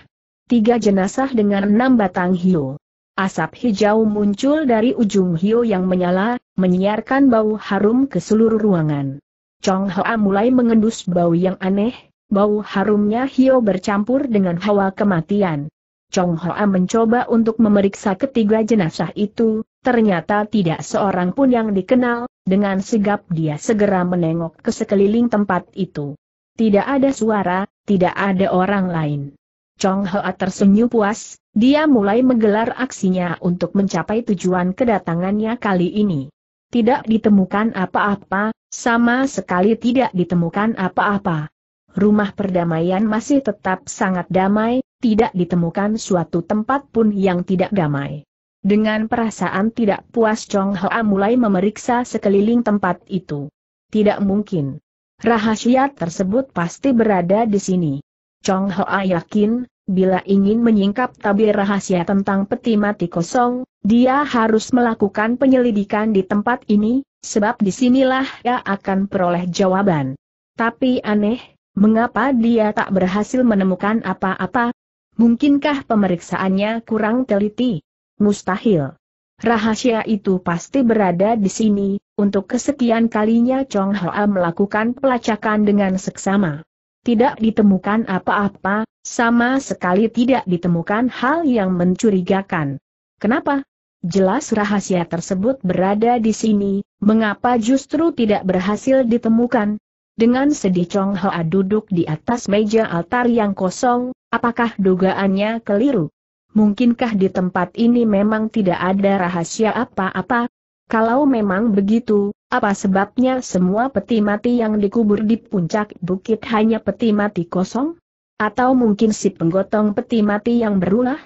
Tiga jenazah dengan enam batang hiu. Asap hijau muncul dari ujung hiu yang menyala, menyiarkan bau harum ke seluruh ruangan. Chong Hoa mulai mengendus bau yang aneh, bau harumnya hiu bercampur dengan hawa kematian. Chong Hoa mencoba untuk memeriksa ketiga jenazah itu, ternyata tidak seorang pun yang dikenal, dengan sigap dia segera menengok ke sekeliling tempat itu. Tidak ada suara, tidak ada orang lain. Chong Hoa tersenyum puas, dia mulai menggelar aksinya untuk mencapai tujuan kedatangannya kali ini. Tidak ditemukan apa-apa, sama sekali tidak ditemukan apa-apa. Rumah perdamaian masih tetap sangat damai, tidak ditemukan suatu tempat pun yang tidak damai. Dengan perasaan tidak puas Chong Hoa mulai memeriksa sekeliling tempat itu. Tidak mungkin. Rahasia tersebut pasti berada di sini. Chong Hoa yakin, bila ingin menyingkap tabir rahasia tentang peti mati kosong, dia harus melakukan penyelidikan di tempat ini, sebab disinilah ia akan peroleh jawaban. Tapi aneh, mengapa dia tak berhasil menemukan apa-apa, Mungkinkah pemeriksaannya kurang teliti? Mustahil. Rahasia itu pasti berada di sini, untuk kesekian kalinya Chong Hoa melakukan pelacakan dengan seksama. Tidak ditemukan apa-apa, sama sekali tidak ditemukan hal yang mencurigakan. Kenapa? Jelas rahasia tersebut berada di sini, mengapa justru tidak berhasil ditemukan? Dengan sedih Chong Hoa duduk di atas meja altar yang kosong, Apakah dugaannya keliru? Mungkinkah di tempat ini memang tidak ada rahasia apa-apa? Kalau memang begitu, apa sebabnya semua peti mati yang dikubur di puncak bukit hanya peti mati kosong? Atau mungkin si penggotong peti mati yang berulah?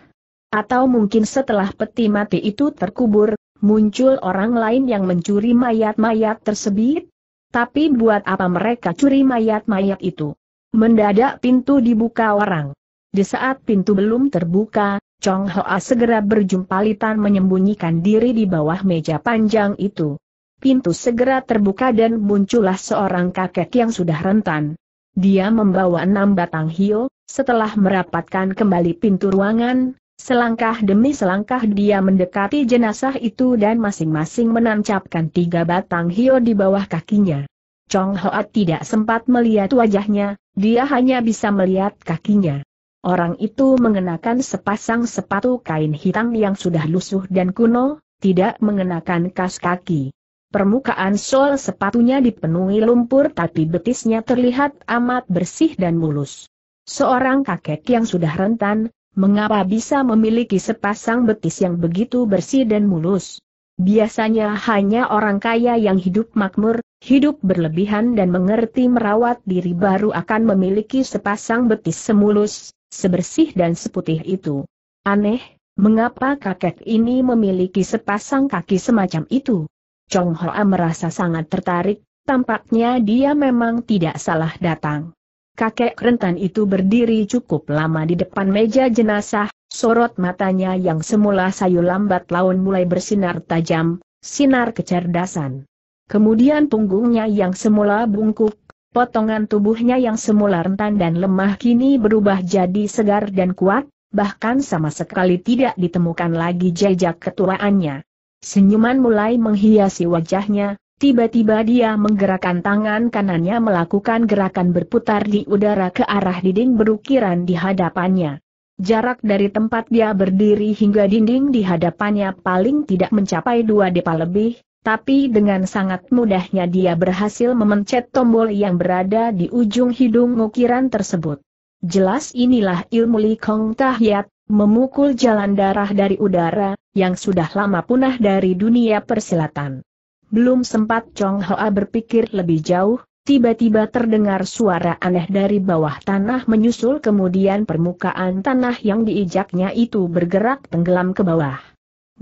Atau mungkin setelah peti mati itu terkubur, muncul orang lain yang mencuri mayat-mayat tersebut? Tapi buat apa mereka curi mayat-mayat itu? Mendadak pintu dibuka orang. Di saat pintu belum terbuka, Chong Hoa segera berjumpa Litan menyembunyikan diri di bawah meja panjang itu. Pintu segera terbuka dan muncullah seorang kakek yang sudah rentan. Dia membawa enam batang hio, setelah merapatkan kembali pintu ruangan, selangkah demi selangkah dia mendekati jenazah itu dan masing-masing menancapkan tiga batang hio di bawah kakinya. Chong Hoa tidak sempat melihat wajahnya, dia hanya bisa melihat kakinya. Orang itu mengenakan sepasang sepatu kain hitam yang sudah lusuh dan kuno, tidak mengenakan kas kaki. Permukaan sol sepatunya dipenuhi lumpur tapi betisnya terlihat amat bersih dan mulus. Seorang kakek yang sudah rentan, mengapa bisa memiliki sepasang betis yang begitu bersih dan mulus? Biasanya hanya orang kaya yang hidup makmur, hidup berlebihan dan mengerti merawat diri baru akan memiliki sepasang betis semulus, sebersih dan seputih itu. Aneh, mengapa kakek ini memiliki sepasang kaki semacam itu? Chong Hoa merasa sangat tertarik, tampaknya dia memang tidak salah datang. Kakek rentan itu berdiri cukup lama di depan meja jenazah, sorot matanya yang semula sayu lambat laun mulai bersinar tajam, sinar kecerdasan. Kemudian punggungnya yang semula bungkuk, Potongan tubuhnya yang semula rentan dan lemah kini berubah jadi segar dan kuat, bahkan sama sekali tidak ditemukan lagi jejak ketuaannya. Senyuman mulai menghiasi wajahnya, tiba-tiba dia menggerakkan tangan kanannya melakukan gerakan berputar di udara ke arah dinding berukiran di hadapannya. Jarak dari tempat dia berdiri hingga dinding di hadapannya paling tidak mencapai dua depa lebih, tapi dengan sangat mudahnya dia berhasil memencet tombol yang berada di ujung hidung ukiran tersebut. Jelas inilah ilmu Li Kong Tahyat, memukul jalan darah dari udara, yang sudah lama punah dari dunia persilatan. Belum sempat Chong Hoa berpikir lebih jauh, tiba-tiba terdengar suara aneh dari bawah tanah menyusul kemudian permukaan tanah yang diijaknya itu bergerak tenggelam ke bawah.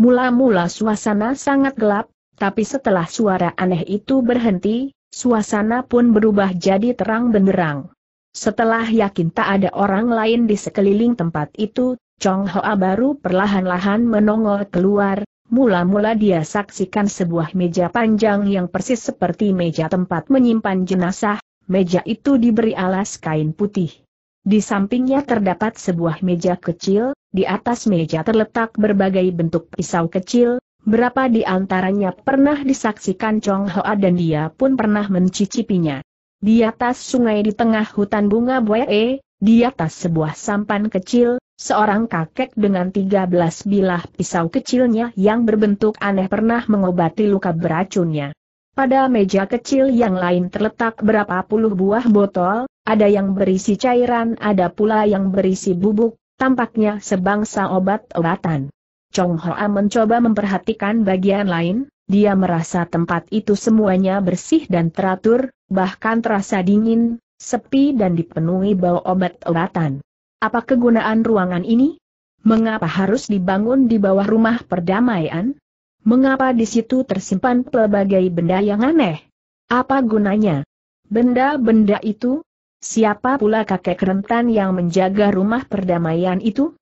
Mula-mula suasana sangat gelap, tapi setelah suara aneh itu berhenti, suasana pun berubah jadi terang benderang. Setelah yakin tak ada orang lain di sekeliling tempat itu, Chong Hoa baru perlahan-lahan menongol keluar, mula-mula dia saksikan sebuah meja panjang yang persis seperti meja tempat menyimpan jenazah, meja itu diberi alas kain putih. Di sampingnya terdapat sebuah meja kecil, di atas meja terletak berbagai bentuk pisau kecil, Berapa di antaranya pernah disaksikan Chong Hoa dan dia pun pernah mencicipinya. Di atas sungai di tengah hutan bunga buae, e, di atas sebuah sampan kecil, seorang kakek dengan 13 bilah pisau kecilnya yang berbentuk aneh pernah mengobati luka beracunnya. Pada meja kecil yang lain terletak berapa puluh buah botol, ada yang berisi cairan ada pula yang berisi bubuk, tampaknya sebangsa obat-obatan. Chong Hoa mencoba memperhatikan bagian lain, dia merasa tempat itu semuanya bersih dan teratur, bahkan terasa dingin, sepi dan dipenuhi bau obat-obatan. Apa kegunaan ruangan ini? Mengapa harus dibangun di bawah rumah perdamaian? Mengapa di situ tersimpan pelbagai benda yang aneh? Apa gunanya? Benda-benda itu? Siapa pula kakek rentan yang menjaga rumah perdamaian itu?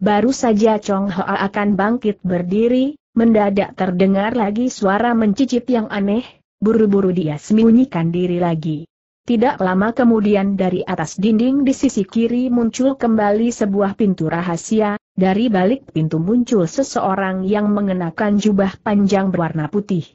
Baru saja Chong Hoa akan bangkit berdiri, mendadak terdengar lagi suara mencicit yang aneh, buru-buru dia sembunyikan diri lagi. Tidak lama kemudian dari atas dinding di sisi kiri muncul kembali sebuah pintu rahasia, dari balik pintu muncul seseorang yang mengenakan jubah panjang berwarna putih.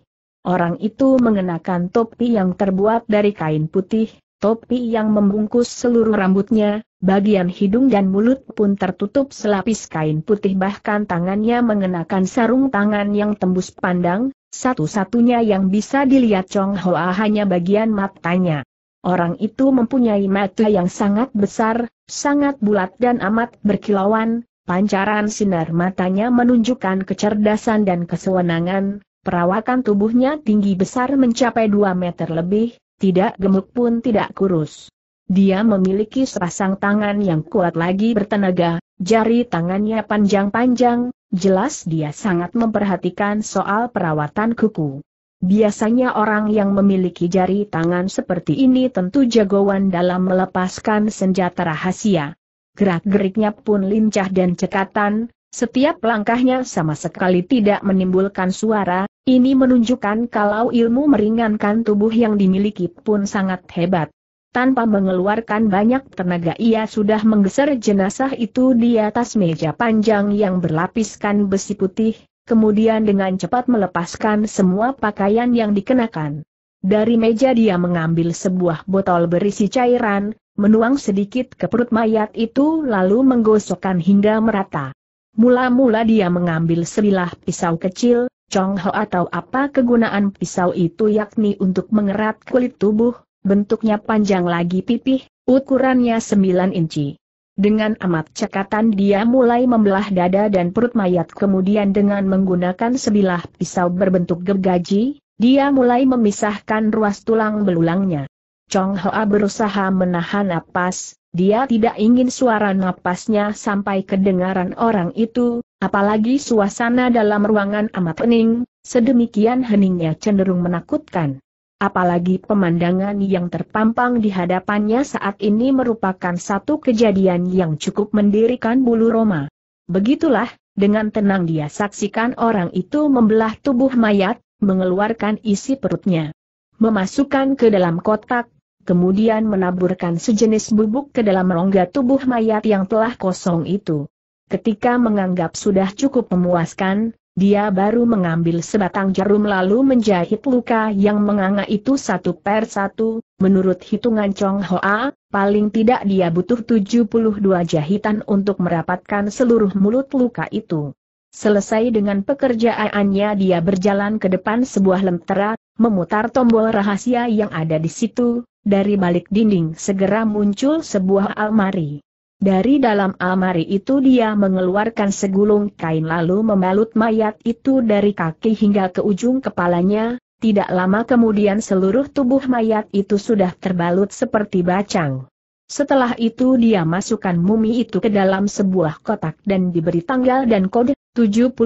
Orang itu mengenakan topi yang terbuat dari kain putih, topi yang membungkus seluruh rambutnya, bagian hidung dan mulut pun tertutup selapis kain putih bahkan tangannya mengenakan sarung tangan yang tembus pandang, satu-satunya yang bisa dilihat Chong Hoa hanya bagian matanya. Orang itu mempunyai mata yang sangat besar, sangat bulat dan amat berkilauan, pancaran sinar matanya menunjukkan kecerdasan dan kesewenangan, perawakan tubuhnya tinggi besar mencapai 2 meter lebih, tidak gemuk pun tidak kurus. Dia memiliki sepasang tangan yang kuat lagi bertenaga, jari tangannya panjang-panjang, jelas dia sangat memperhatikan soal perawatan kuku. Biasanya orang yang memiliki jari tangan seperti ini tentu jagoan dalam melepaskan senjata rahasia. Gerak-geriknya pun lincah dan cekatan, setiap langkahnya sama sekali tidak menimbulkan suara, ini menunjukkan kalau ilmu meringankan tubuh yang dimiliki pun sangat hebat. Tanpa mengeluarkan banyak tenaga ia sudah menggeser jenazah itu di atas meja panjang yang berlapiskan besi putih, kemudian dengan cepat melepaskan semua pakaian yang dikenakan. Dari meja dia mengambil sebuah botol berisi cairan, menuang sedikit ke perut mayat itu lalu menggosokkan hingga merata. Mula-mula dia mengambil sebilah pisau kecil, congho atau apa kegunaan pisau itu yakni untuk mengerat kulit tubuh, bentuknya panjang lagi pipih, ukurannya 9 inci. Dengan amat cekatan dia mulai membelah dada dan perut mayat kemudian dengan menggunakan sebilah pisau berbentuk gergaji, dia mulai memisahkan ruas tulang belulangnya. Chong Hoa berusaha menahan napas, dia tidak ingin suara napasnya sampai kedengaran orang itu, apalagi suasana dalam ruangan amat hening, sedemikian heningnya cenderung menakutkan. Apalagi pemandangan yang terpampang di hadapannya saat ini merupakan satu kejadian yang cukup mendirikan bulu Roma. Begitulah, dengan tenang dia saksikan orang itu membelah tubuh mayat, mengeluarkan isi perutnya. Memasukkan ke dalam kotak, kemudian menaburkan sejenis bubuk ke dalam rongga tubuh mayat yang telah kosong itu. Ketika menganggap sudah cukup memuaskan, dia baru mengambil sebatang jarum lalu menjahit luka yang menganga itu satu per satu, menurut hitungan Chong Hoa, paling tidak dia butuh 72 jahitan untuk merapatkan seluruh mulut luka itu. Selesai dengan pekerjaannya dia berjalan ke depan sebuah lentera, memutar tombol rahasia yang ada di situ, dari balik dinding segera muncul sebuah almari. Dari dalam almari itu dia mengeluarkan segulung kain lalu membalut mayat itu dari kaki hingga ke ujung kepalanya, tidak lama kemudian seluruh tubuh mayat itu sudah terbalut seperti bacang. Setelah itu dia masukkan mumi itu ke dalam sebuah kotak dan diberi tanggal dan kode 76,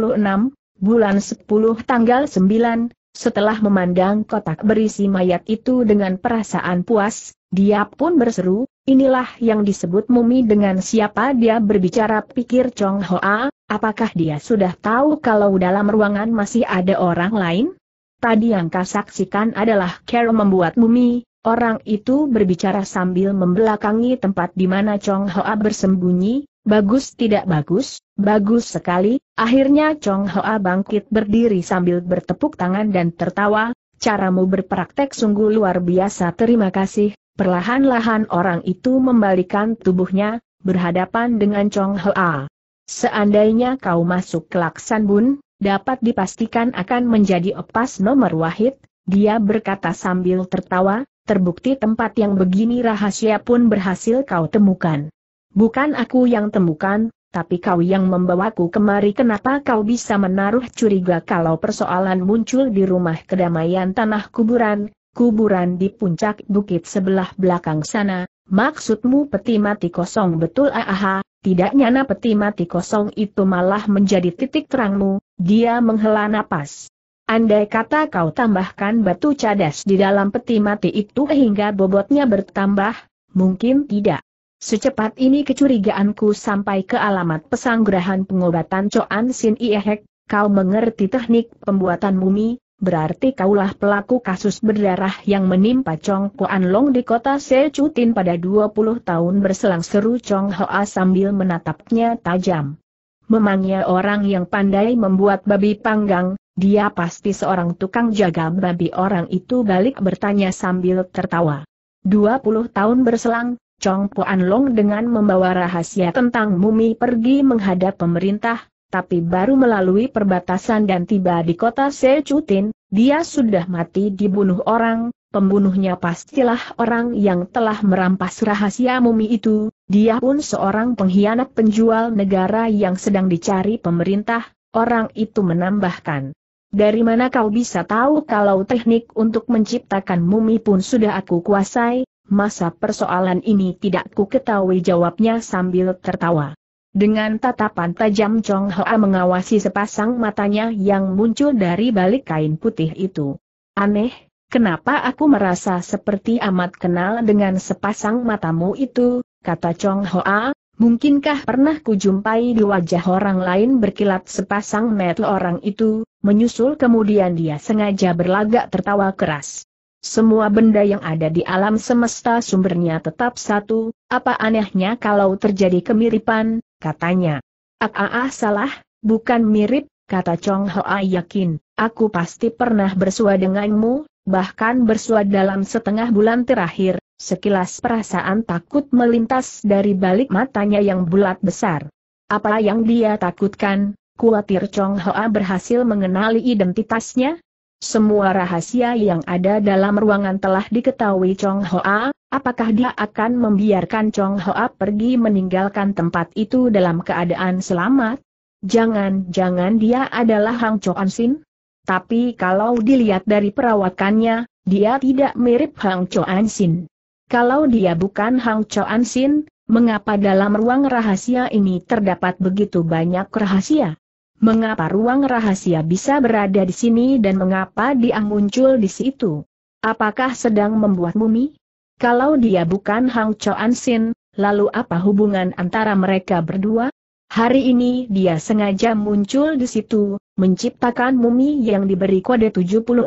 bulan 10 tanggal 9. Setelah memandang kotak berisi mayat itu dengan perasaan puas, dia pun berseru, inilah yang disebut mumi dengan siapa dia berbicara pikir Chong Hoa, apakah dia sudah tahu kalau dalam ruangan masih ada orang lain? Tadi yang kau saksikan adalah Carol membuat mumi, Orang itu berbicara sambil membelakangi tempat di mana Chong Hoa bersembunyi, bagus tidak bagus, bagus sekali, akhirnya Chong Hoa bangkit berdiri sambil bertepuk tangan dan tertawa, caramu berpraktek sungguh luar biasa terima kasih, perlahan-lahan orang itu membalikan tubuhnya, berhadapan dengan Chong Hoa. Seandainya kau masuk ke Laksan Bun, dapat dipastikan akan menjadi opas nomor wahid, dia berkata sambil tertawa, terbukti tempat yang begini rahasia pun berhasil kau temukan. Bukan aku yang temukan, tapi kau yang membawaku kemari kenapa kau bisa menaruh curiga kalau persoalan muncul di rumah kedamaian tanah kuburan, kuburan di puncak bukit sebelah belakang sana, maksudmu peti mati kosong betul aha, tidak nyana peti mati kosong itu malah menjadi titik terangmu, dia menghela napas. Andai kata kau tambahkan batu cadas di dalam peti mati itu hingga bobotnya bertambah, mungkin tidak. Secepat ini kecurigaanku sampai ke alamat pesanggrahan pengobatan Coan Sin Iehek, kau mengerti teknik pembuatan mumi, berarti kaulah pelaku kasus berdarah yang menimpa Chong Kuan Long di kota Sechutin pada 20 tahun berselang seru Chong Hoa sambil menatapnya tajam. Memangnya orang yang pandai membuat babi panggang, dia pasti seorang tukang jagal babi orang itu balik bertanya sambil tertawa. 20 tahun berselang, Chong Puan Long dengan membawa rahasia tentang mumi pergi menghadap pemerintah, tapi baru melalui perbatasan dan tiba di kota Sechutin, dia sudah mati dibunuh orang, pembunuhnya pastilah orang yang telah merampas rahasia mumi itu, dia pun seorang pengkhianat penjual negara yang sedang dicari pemerintah, orang itu menambahkan. Dari mana kau bisa tahu kalau teknik untuk menciptakan mumi pun sudah aku kuasai, masa persoalan ini tidak ku ketahui jawabnya sambil tertawa. Dengan tatapan tajam Chong Hoa mengawasi sepasang matanya yang muncul dari balik kain putih itu. Aneh, kenapa aku merasa seperti amat kenal dengan sepasang matamu itu, kata Chong Hoa, Mungkinkah pernah kujumpai di wajah orang lain berkilat sepasang mata orang itu, menyusul kemudian dia sengaja berlagak tertawa keras. Semua benda yang ada di alam semesta sumbernya tetap satu, apa anehnya kalau terjadi kemiripan, katanya. Ah, ah, ah salah, bukan mirip, kata Chong Hoa yakin, aku pasti pernah bersua denganmu, bahkan bersua dalam setengah bulan terakhir, Sekilas perasaan takut melintas dari balik matanya yang bulat besar. Apa yang dia takutkan, kuatir Chong Hoa berhasil mengenali identitasnya? Semua rahasia yang ada dalam ruangan telah diketahui Chong Hoa, apakah dia akan membiarkan Chong Hoa pergi meninggalkan tempat itu dalam keadaan selamat? Jangan-jangan dia adalah Hang Cho Sin? Tapi kalau dilihat dari perawakannya, dia tidak mirip Hang Cho Sin. Kalau dia bukan Hang Choan Sin, mengapa dalam ruang rahasia ini terdapat begitu banyak rahasia? Mengapa ruang rahasia bisa berada di sini dan mengapa dia muncul di situ? Apakah sedang membuat mumi? Kalau dia bukan Hang Choan Sin, lalu apa hubungan antara mereka berdua? Hari ini dia sengaja muncul di situ, menciptakan mumi yang diberi kode 76,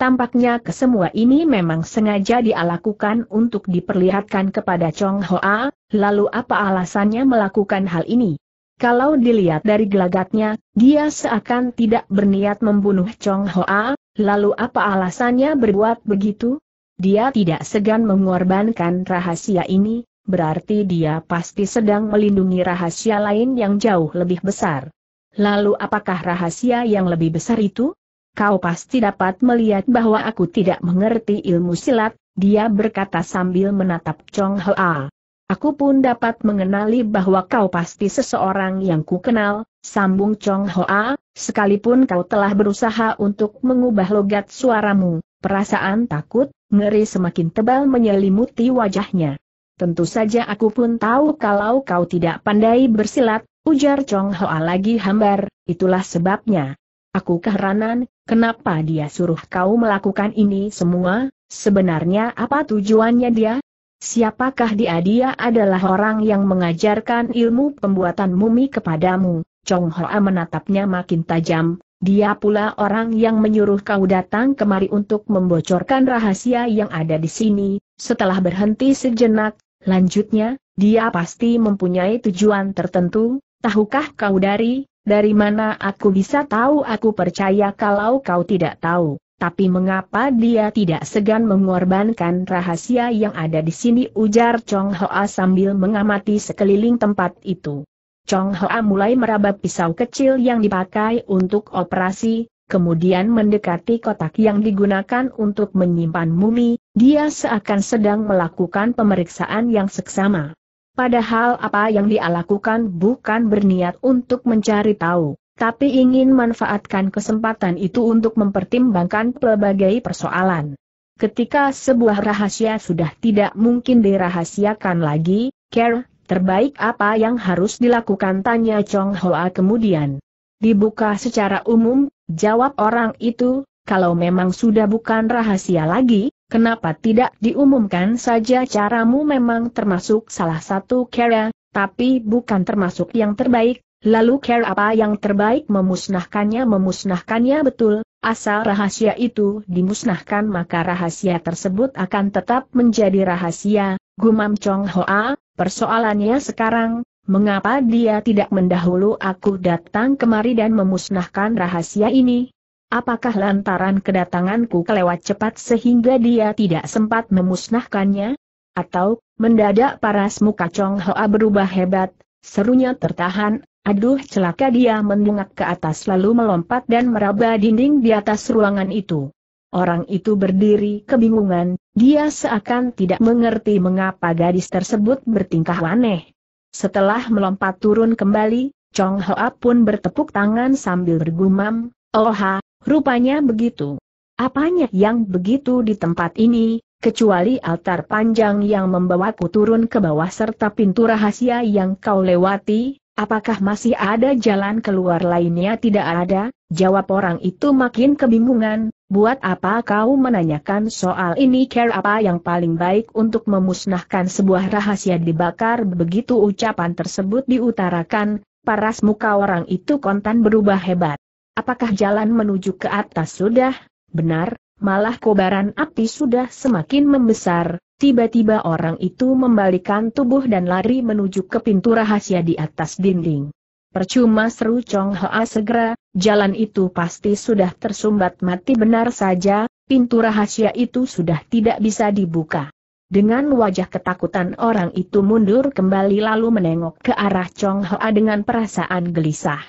Tampaknya kesemua ini memang sengaja dilakukan untuk diperlihatkan kepada Chong Hoa, lalu apa alasannya melakukan hal ini? Kalau dilihat dari gelagatnya, dia seakan tidak berniat membunuh Chong Hoa, lalu apa alasannya berbuat begitu? Dia tidak segan mengorbankan rahasia ini, berarti dia pasti sedang melindungi rahasia lain yang jauh lebih besar. Lalu apakah rahasia yang lebih besar itu? Kau pasti dapat melihat bahwa aku tidak mengerti ilmu silat, dia berkata sambil menatap Chong Hoa. Aku pun dapat mengenali bahwa kau pasti seseorang yang ku kenal, sambung Chong Hoa, sekalipun kau telah berusaha untuk mengubah logat suaramu, perasaan takut, ngeri semakin tebal menyelimuti wajahnya. Tentu saja aku pun tahu kalau kau tidak pandai bersilat, ujar Chong Hoa lagi hambar, itulah sebabnya. Aku keheranan, Kenapa dia suruh kau melakukan ini semua? Sebenarnya apa tujuannya dia? Siapakah dia? Dia adalah orang yang mengajarkan ilmu pembuatan mumi kepadamu. Chong Hoa menatapnya makin tajam. Dia pula orang yang menyuruh kau datang kemari untuk membocorkan rahasia yang ada di sini. Setelah berhenti sejenak, lanjutnya, dia pasti mempunyai tujuan tertentu. Tahukah kau dari dari mana aku bisa tahu aku percaya kalau kau tidak tahu, tapi mengapa dia tidak segan mengorbankan rahasia yang ada di sini ujar Chong Hoa sambil mengamati sekeliling tempat itu. Chong Hoa mulai meraba pisau kecil yang dipakai untuk operasi, kemudian mendekati kotak yang digunakan untuk menyimpan mumi, dia seakan sedang melakukan pemeriksaan yang seksama. Padahal apa yang dia lakukan bukan berniat untuk mencari tahu, tapi ingin manfaatkan kesempatan itu untuk mempertimbangkan pelbagai persoalan. Ketika sebuah rahasia sudah tidak mungkin dirahasiakan lagi, care, terbaik apa yang harus dilakukan tanya Chong Hoa kemudian. Dibuka secara umum, jawab orang itu, kalau memang sudah bukan rahasia lagi, Kenapa tidak diumumkan saja caramu memang termasuk salah satu cara, tapi bukan termasuk yang terbaik, lalu cara apa yang terbaik memusnahkannya memusnahkannya betul, asal rahasia itu dimusnahkan maka rahasia tersebut akan tetap menjadi rahasia, gumam Chong Hoa, persoalannya sekarang, mengapa dia tidak mendahulu aku datang kemari dan memusnahkan rahasia ini? Apakah lantaran kedatanganku kelewat cepat sehingga dia tidak sempat memusnahkannya? Atau, mendadak paras muka Chong Hoa berubah hebat, serunya tertahan, aduh celaka dia mendungak ke atas lalu melompat dan meraba dinding di atas ruangan itu. Orang itu berdiri kebingungan, dia seakan tidak mengerti mengapa gadis tersebut bertingkah aneh. Setelah melompat turun kembali, Chong Hoa pun bertepuk tangan sambil bergumam, Oha, Rupanya begitu. Apanya yang begitu di tempat ini, kecuali altar panjang yang membawaku turun ke bawah serta pintu rahasia yang kau lewati, apakah masih ada jalan keluar lainnya tidak ada? Jawab orang itu makin kebingungan, buat apa kau menanyakan soal ini care apa yang paling baik untuk memusnahkan sebuah rahasia dibakar begitu ucapan tersebut diutarakan, paras muka orang itu kontan berubah hebat. Apakah jalan menuju ke atas sudah? Benar, malah kobaran api sudah semakin membesar. Tiba-tiba orang itu membalikan tubuh dan lari menuju ke pintu rahasia di atas dinding. Percuma seru Chong Hoa segera, jalan itu pasti sudah tersumbat mati benar saja, pintu rahasia itu sudah tidak bisa dibuka. Dengan wajah ketakutan orang itu mundur kembali lalu menengok ke arah Chong Hoa dengan perasaan gelisah.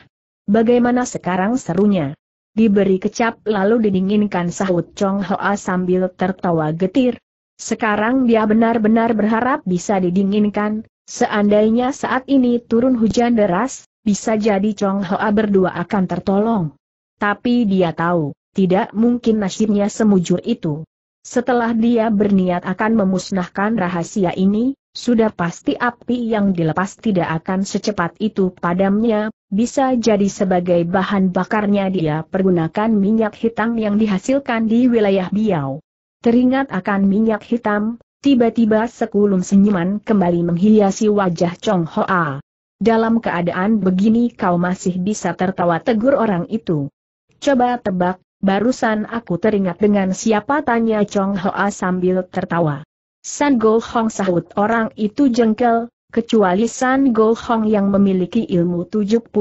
Bagaimana sekarang serunya? Diberi kecap lalu didinginkan sahut Chong Hoa sambil tertawa getir. Sekarang dia benar-benar berharap bisa didinginkan, seandainya saat ini turun hujan deras, bisa jadi Chong Hoa berdua akan tertolong. Tapi dia tahu, tidak mungkin nasibnya semujur itu. Setelah dia berniat akan memusnahkan rahasia ini, sudah pasti api yang dilepas tidak akan secepat itu padamnya, bisa jadi sebagai bahan bakarnya dia pergunakan minyak hitam yang dihasilkan di wilayah Biau. Teringat akan minyak hitam, tiba-tiba sekulum senyuman kembali menghiasi wajah Chong Hoa. Dalam keadaan begini kau masih bisa tertawa tegur orang itu. Coba tebak, barusan aku teringat dengan siapa tanya Chong Hoa sambil tertawa. San Go Hong sahut orang itu jengkel, kecuali San Go Hong yang memiliki ilmu 72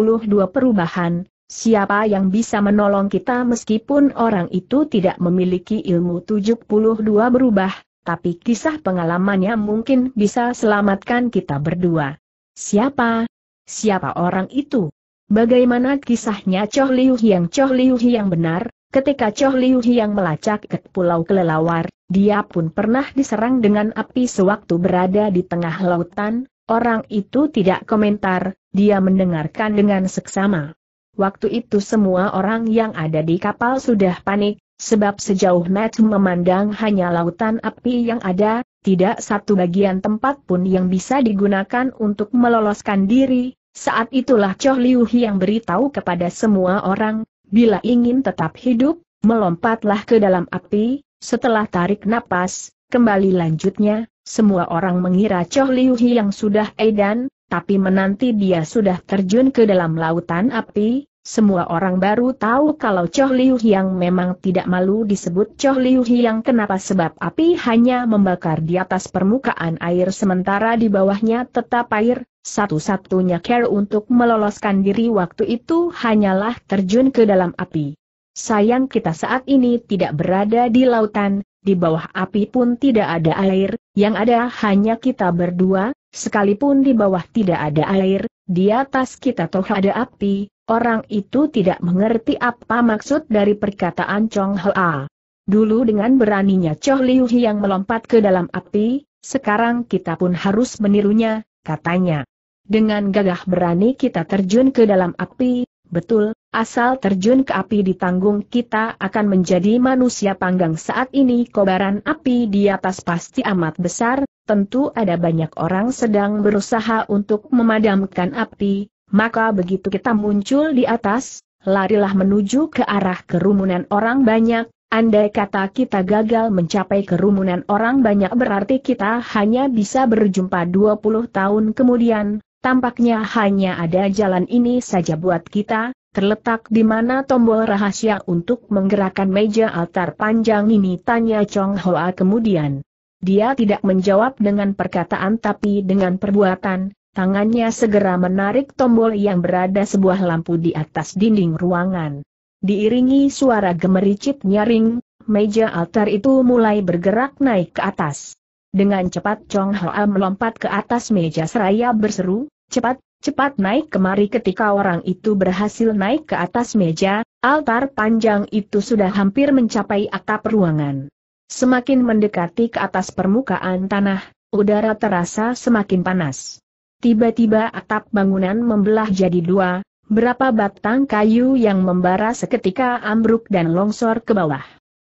perubahan, siapa yang bisa menolong kita meskipun orang itu tidak memiliki ilmu 72 berubah, tapi kisah pengalamannya mungkin bisa selamatkan kita berdua. Siapa? Siapa orang itu? Bagaimana kisahnya Choh Liu Hiang Choh Liu Hiang benar, Ketika Choh Liu Hiang melacak ke Pulau Kelelawar, dia pun pernah diserang dengan api sewaktu berada di tengah lautan, Orang itu tidak komentar, dia mendengarkan dengan seksama. Waktu itu semua orang yang ada di kapal sudah panik, sebab sejauh Matt memandang hanya lautan api yang ada, tidak satu bagian tempat pun yang bisa digunakan untuk meloloskan diri. Saat itulah Choh Liu yang beritahu kepada semua orang, bila ingin tetap hidup, melompatlah ke dalam api, setelah tarik napas, kembali lanjutnya, semua orang mengira Choh Liu Hi yang sudah edan, tapi menanti dia sudah terjun ke dalam lautan api, semua orang baru tahu kalau Choh Liu yang memang tidak malu disebut Choh Liu yang kenapa sebab api hanya membakar di atas permukaan air sementara di bawahnya tetap air, satu-satunya care untuk meloloskan diri waktu itu hanyalah terjun ke dalam api. Sayang kita saat ini tidak berada di lautan, di bawah api pun tidak ada air, yang ada hanya kita berdua, sekalipun di bawah tidak ada air, di atas kita toh ada api, orang itu tidak mengerti apa maksud dari perkataan Chong Hoa. Dulu dengan beraninya Choh Liu yang melompat ke dalam api, sekarang kita pun harus menirunya, katanya. Dengan gagah berani kita terjun ke dalam api, Betul, asal terjun ke api ditanggung kita akan menjadi manusia panggang saat ini kobaran api di atas pasti amat besar, tentu ada banyak orang sedang berusaha untuk memadamkan api, maka begitu kita muncul di atas, larilah menuju ke arah kerumunan orang banyak, andai kata kita gagal mencapai kerumunan orang banyak berarti kita hanya bisa berjumpa 20 tahun kemudian, Tampaknya hanya ada jalan ini saja buat kita, terletak di mana tombol rahasia untuk menggerakkan meja altar panjang ini tanya Chong Hoa kemudian. Dia tidak menjawab dengan perkataan tapi dengan perbuatan, tangannya segera menarik tombol yang berada sebuah lampu di atas dinding ruangan. Diiringi suara gemericik nyaring, meja altar itu mulai bergerak naik ke atas. Dengan cepat Chong Hoa melompat ke atas meja seraya berseru, cepat, cepat naik kemari ketika orang itu berhasil naik ke atas meja, altar panjang itu sudah hampir mencapai atap ruangan. Semakin mendekati ke atas permukaan tanah, udara terasa semakin panas. Tiba-tiba atap bangunan membelah jadi dua, berapa batang kayu yang membara seketika ambruk dan longsor ke bawah.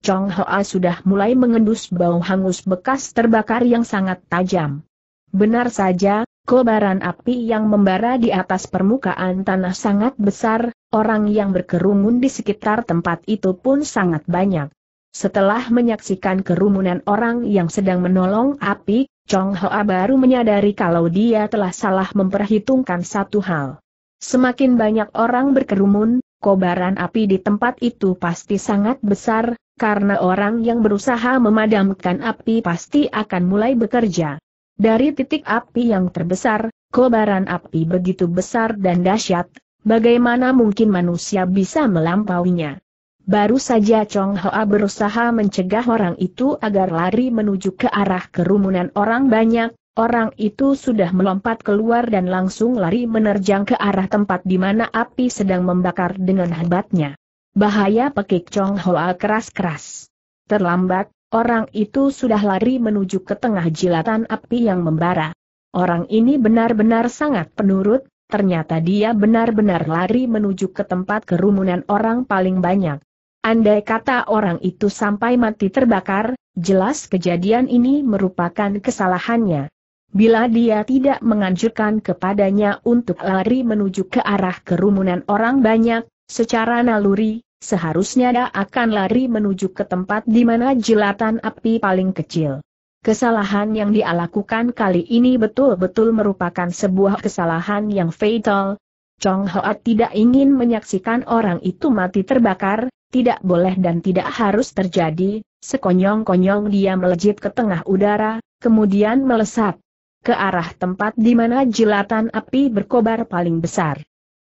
Chong Hoa sudah mulai mengendus bau hangus bekas terbakar yang sangat tajam. Benar saja, kobaran api yang membara di atas permukaan tanah sangat besar, orang yang berkerumun di sekitar tempat itu pun sangat banyak. Setelah menyaksikan kerumunan orang yang sedang menolong api, Chong Hoa baru menyadari kalau dia telah salah memperhitungkan satu hal. Semakin banyak orang berkerumun, kobaran api di tempat itu pasti sangat besar, karena orang yang berusaha memadamkan api pasti akan mulai bekerja. Dari titik api yang terbesar, kobaran api begitu besar dan dahsyat, bagaimana mungkin manusia bisa melampauinya? Baru saja Chong Hoa berusaha mencegah orang itu agar lari menuju ke arah kerumunan orang banyak, orang itu sudah melompat keluar dan langsung lari menerjang ke arah tempat di mana api sedang membakar dengan hebatnya. Bahaya pekik Chong Hoa keras-keras. Terlambat, orang itu sudah lari menuju ke tengah jilatan api yang membara. Orang ini benar-benar sangat penurut, ternyata dia benar-benar lari menuju ke tempat kerumunan orang paling banyak. Andai kata orang itu sampai mati terbakar, jelas kejadian ini merupakan kesalahannya. Bila dia tidak menganjurkan kepadanya untuk lari menuju ke arah kerumunan orang banyak, Secara naluri, seharusnya dia akan lari menuju ke tempat di mana jelatan api paling kecil. Kesalahan yang dia lakukan kali ini betul-betul merupakan sebuah kesalahan yang fatal. Chong Hoat tidak ingin menyaksikan orang itu mati terbakar, tidak boleh dan tidak harus terjadi, sekonyong-konyong dia melejit ke tengah udara, kemudian melesat ke arah tempat di mana jelatan api berkobar paling besar.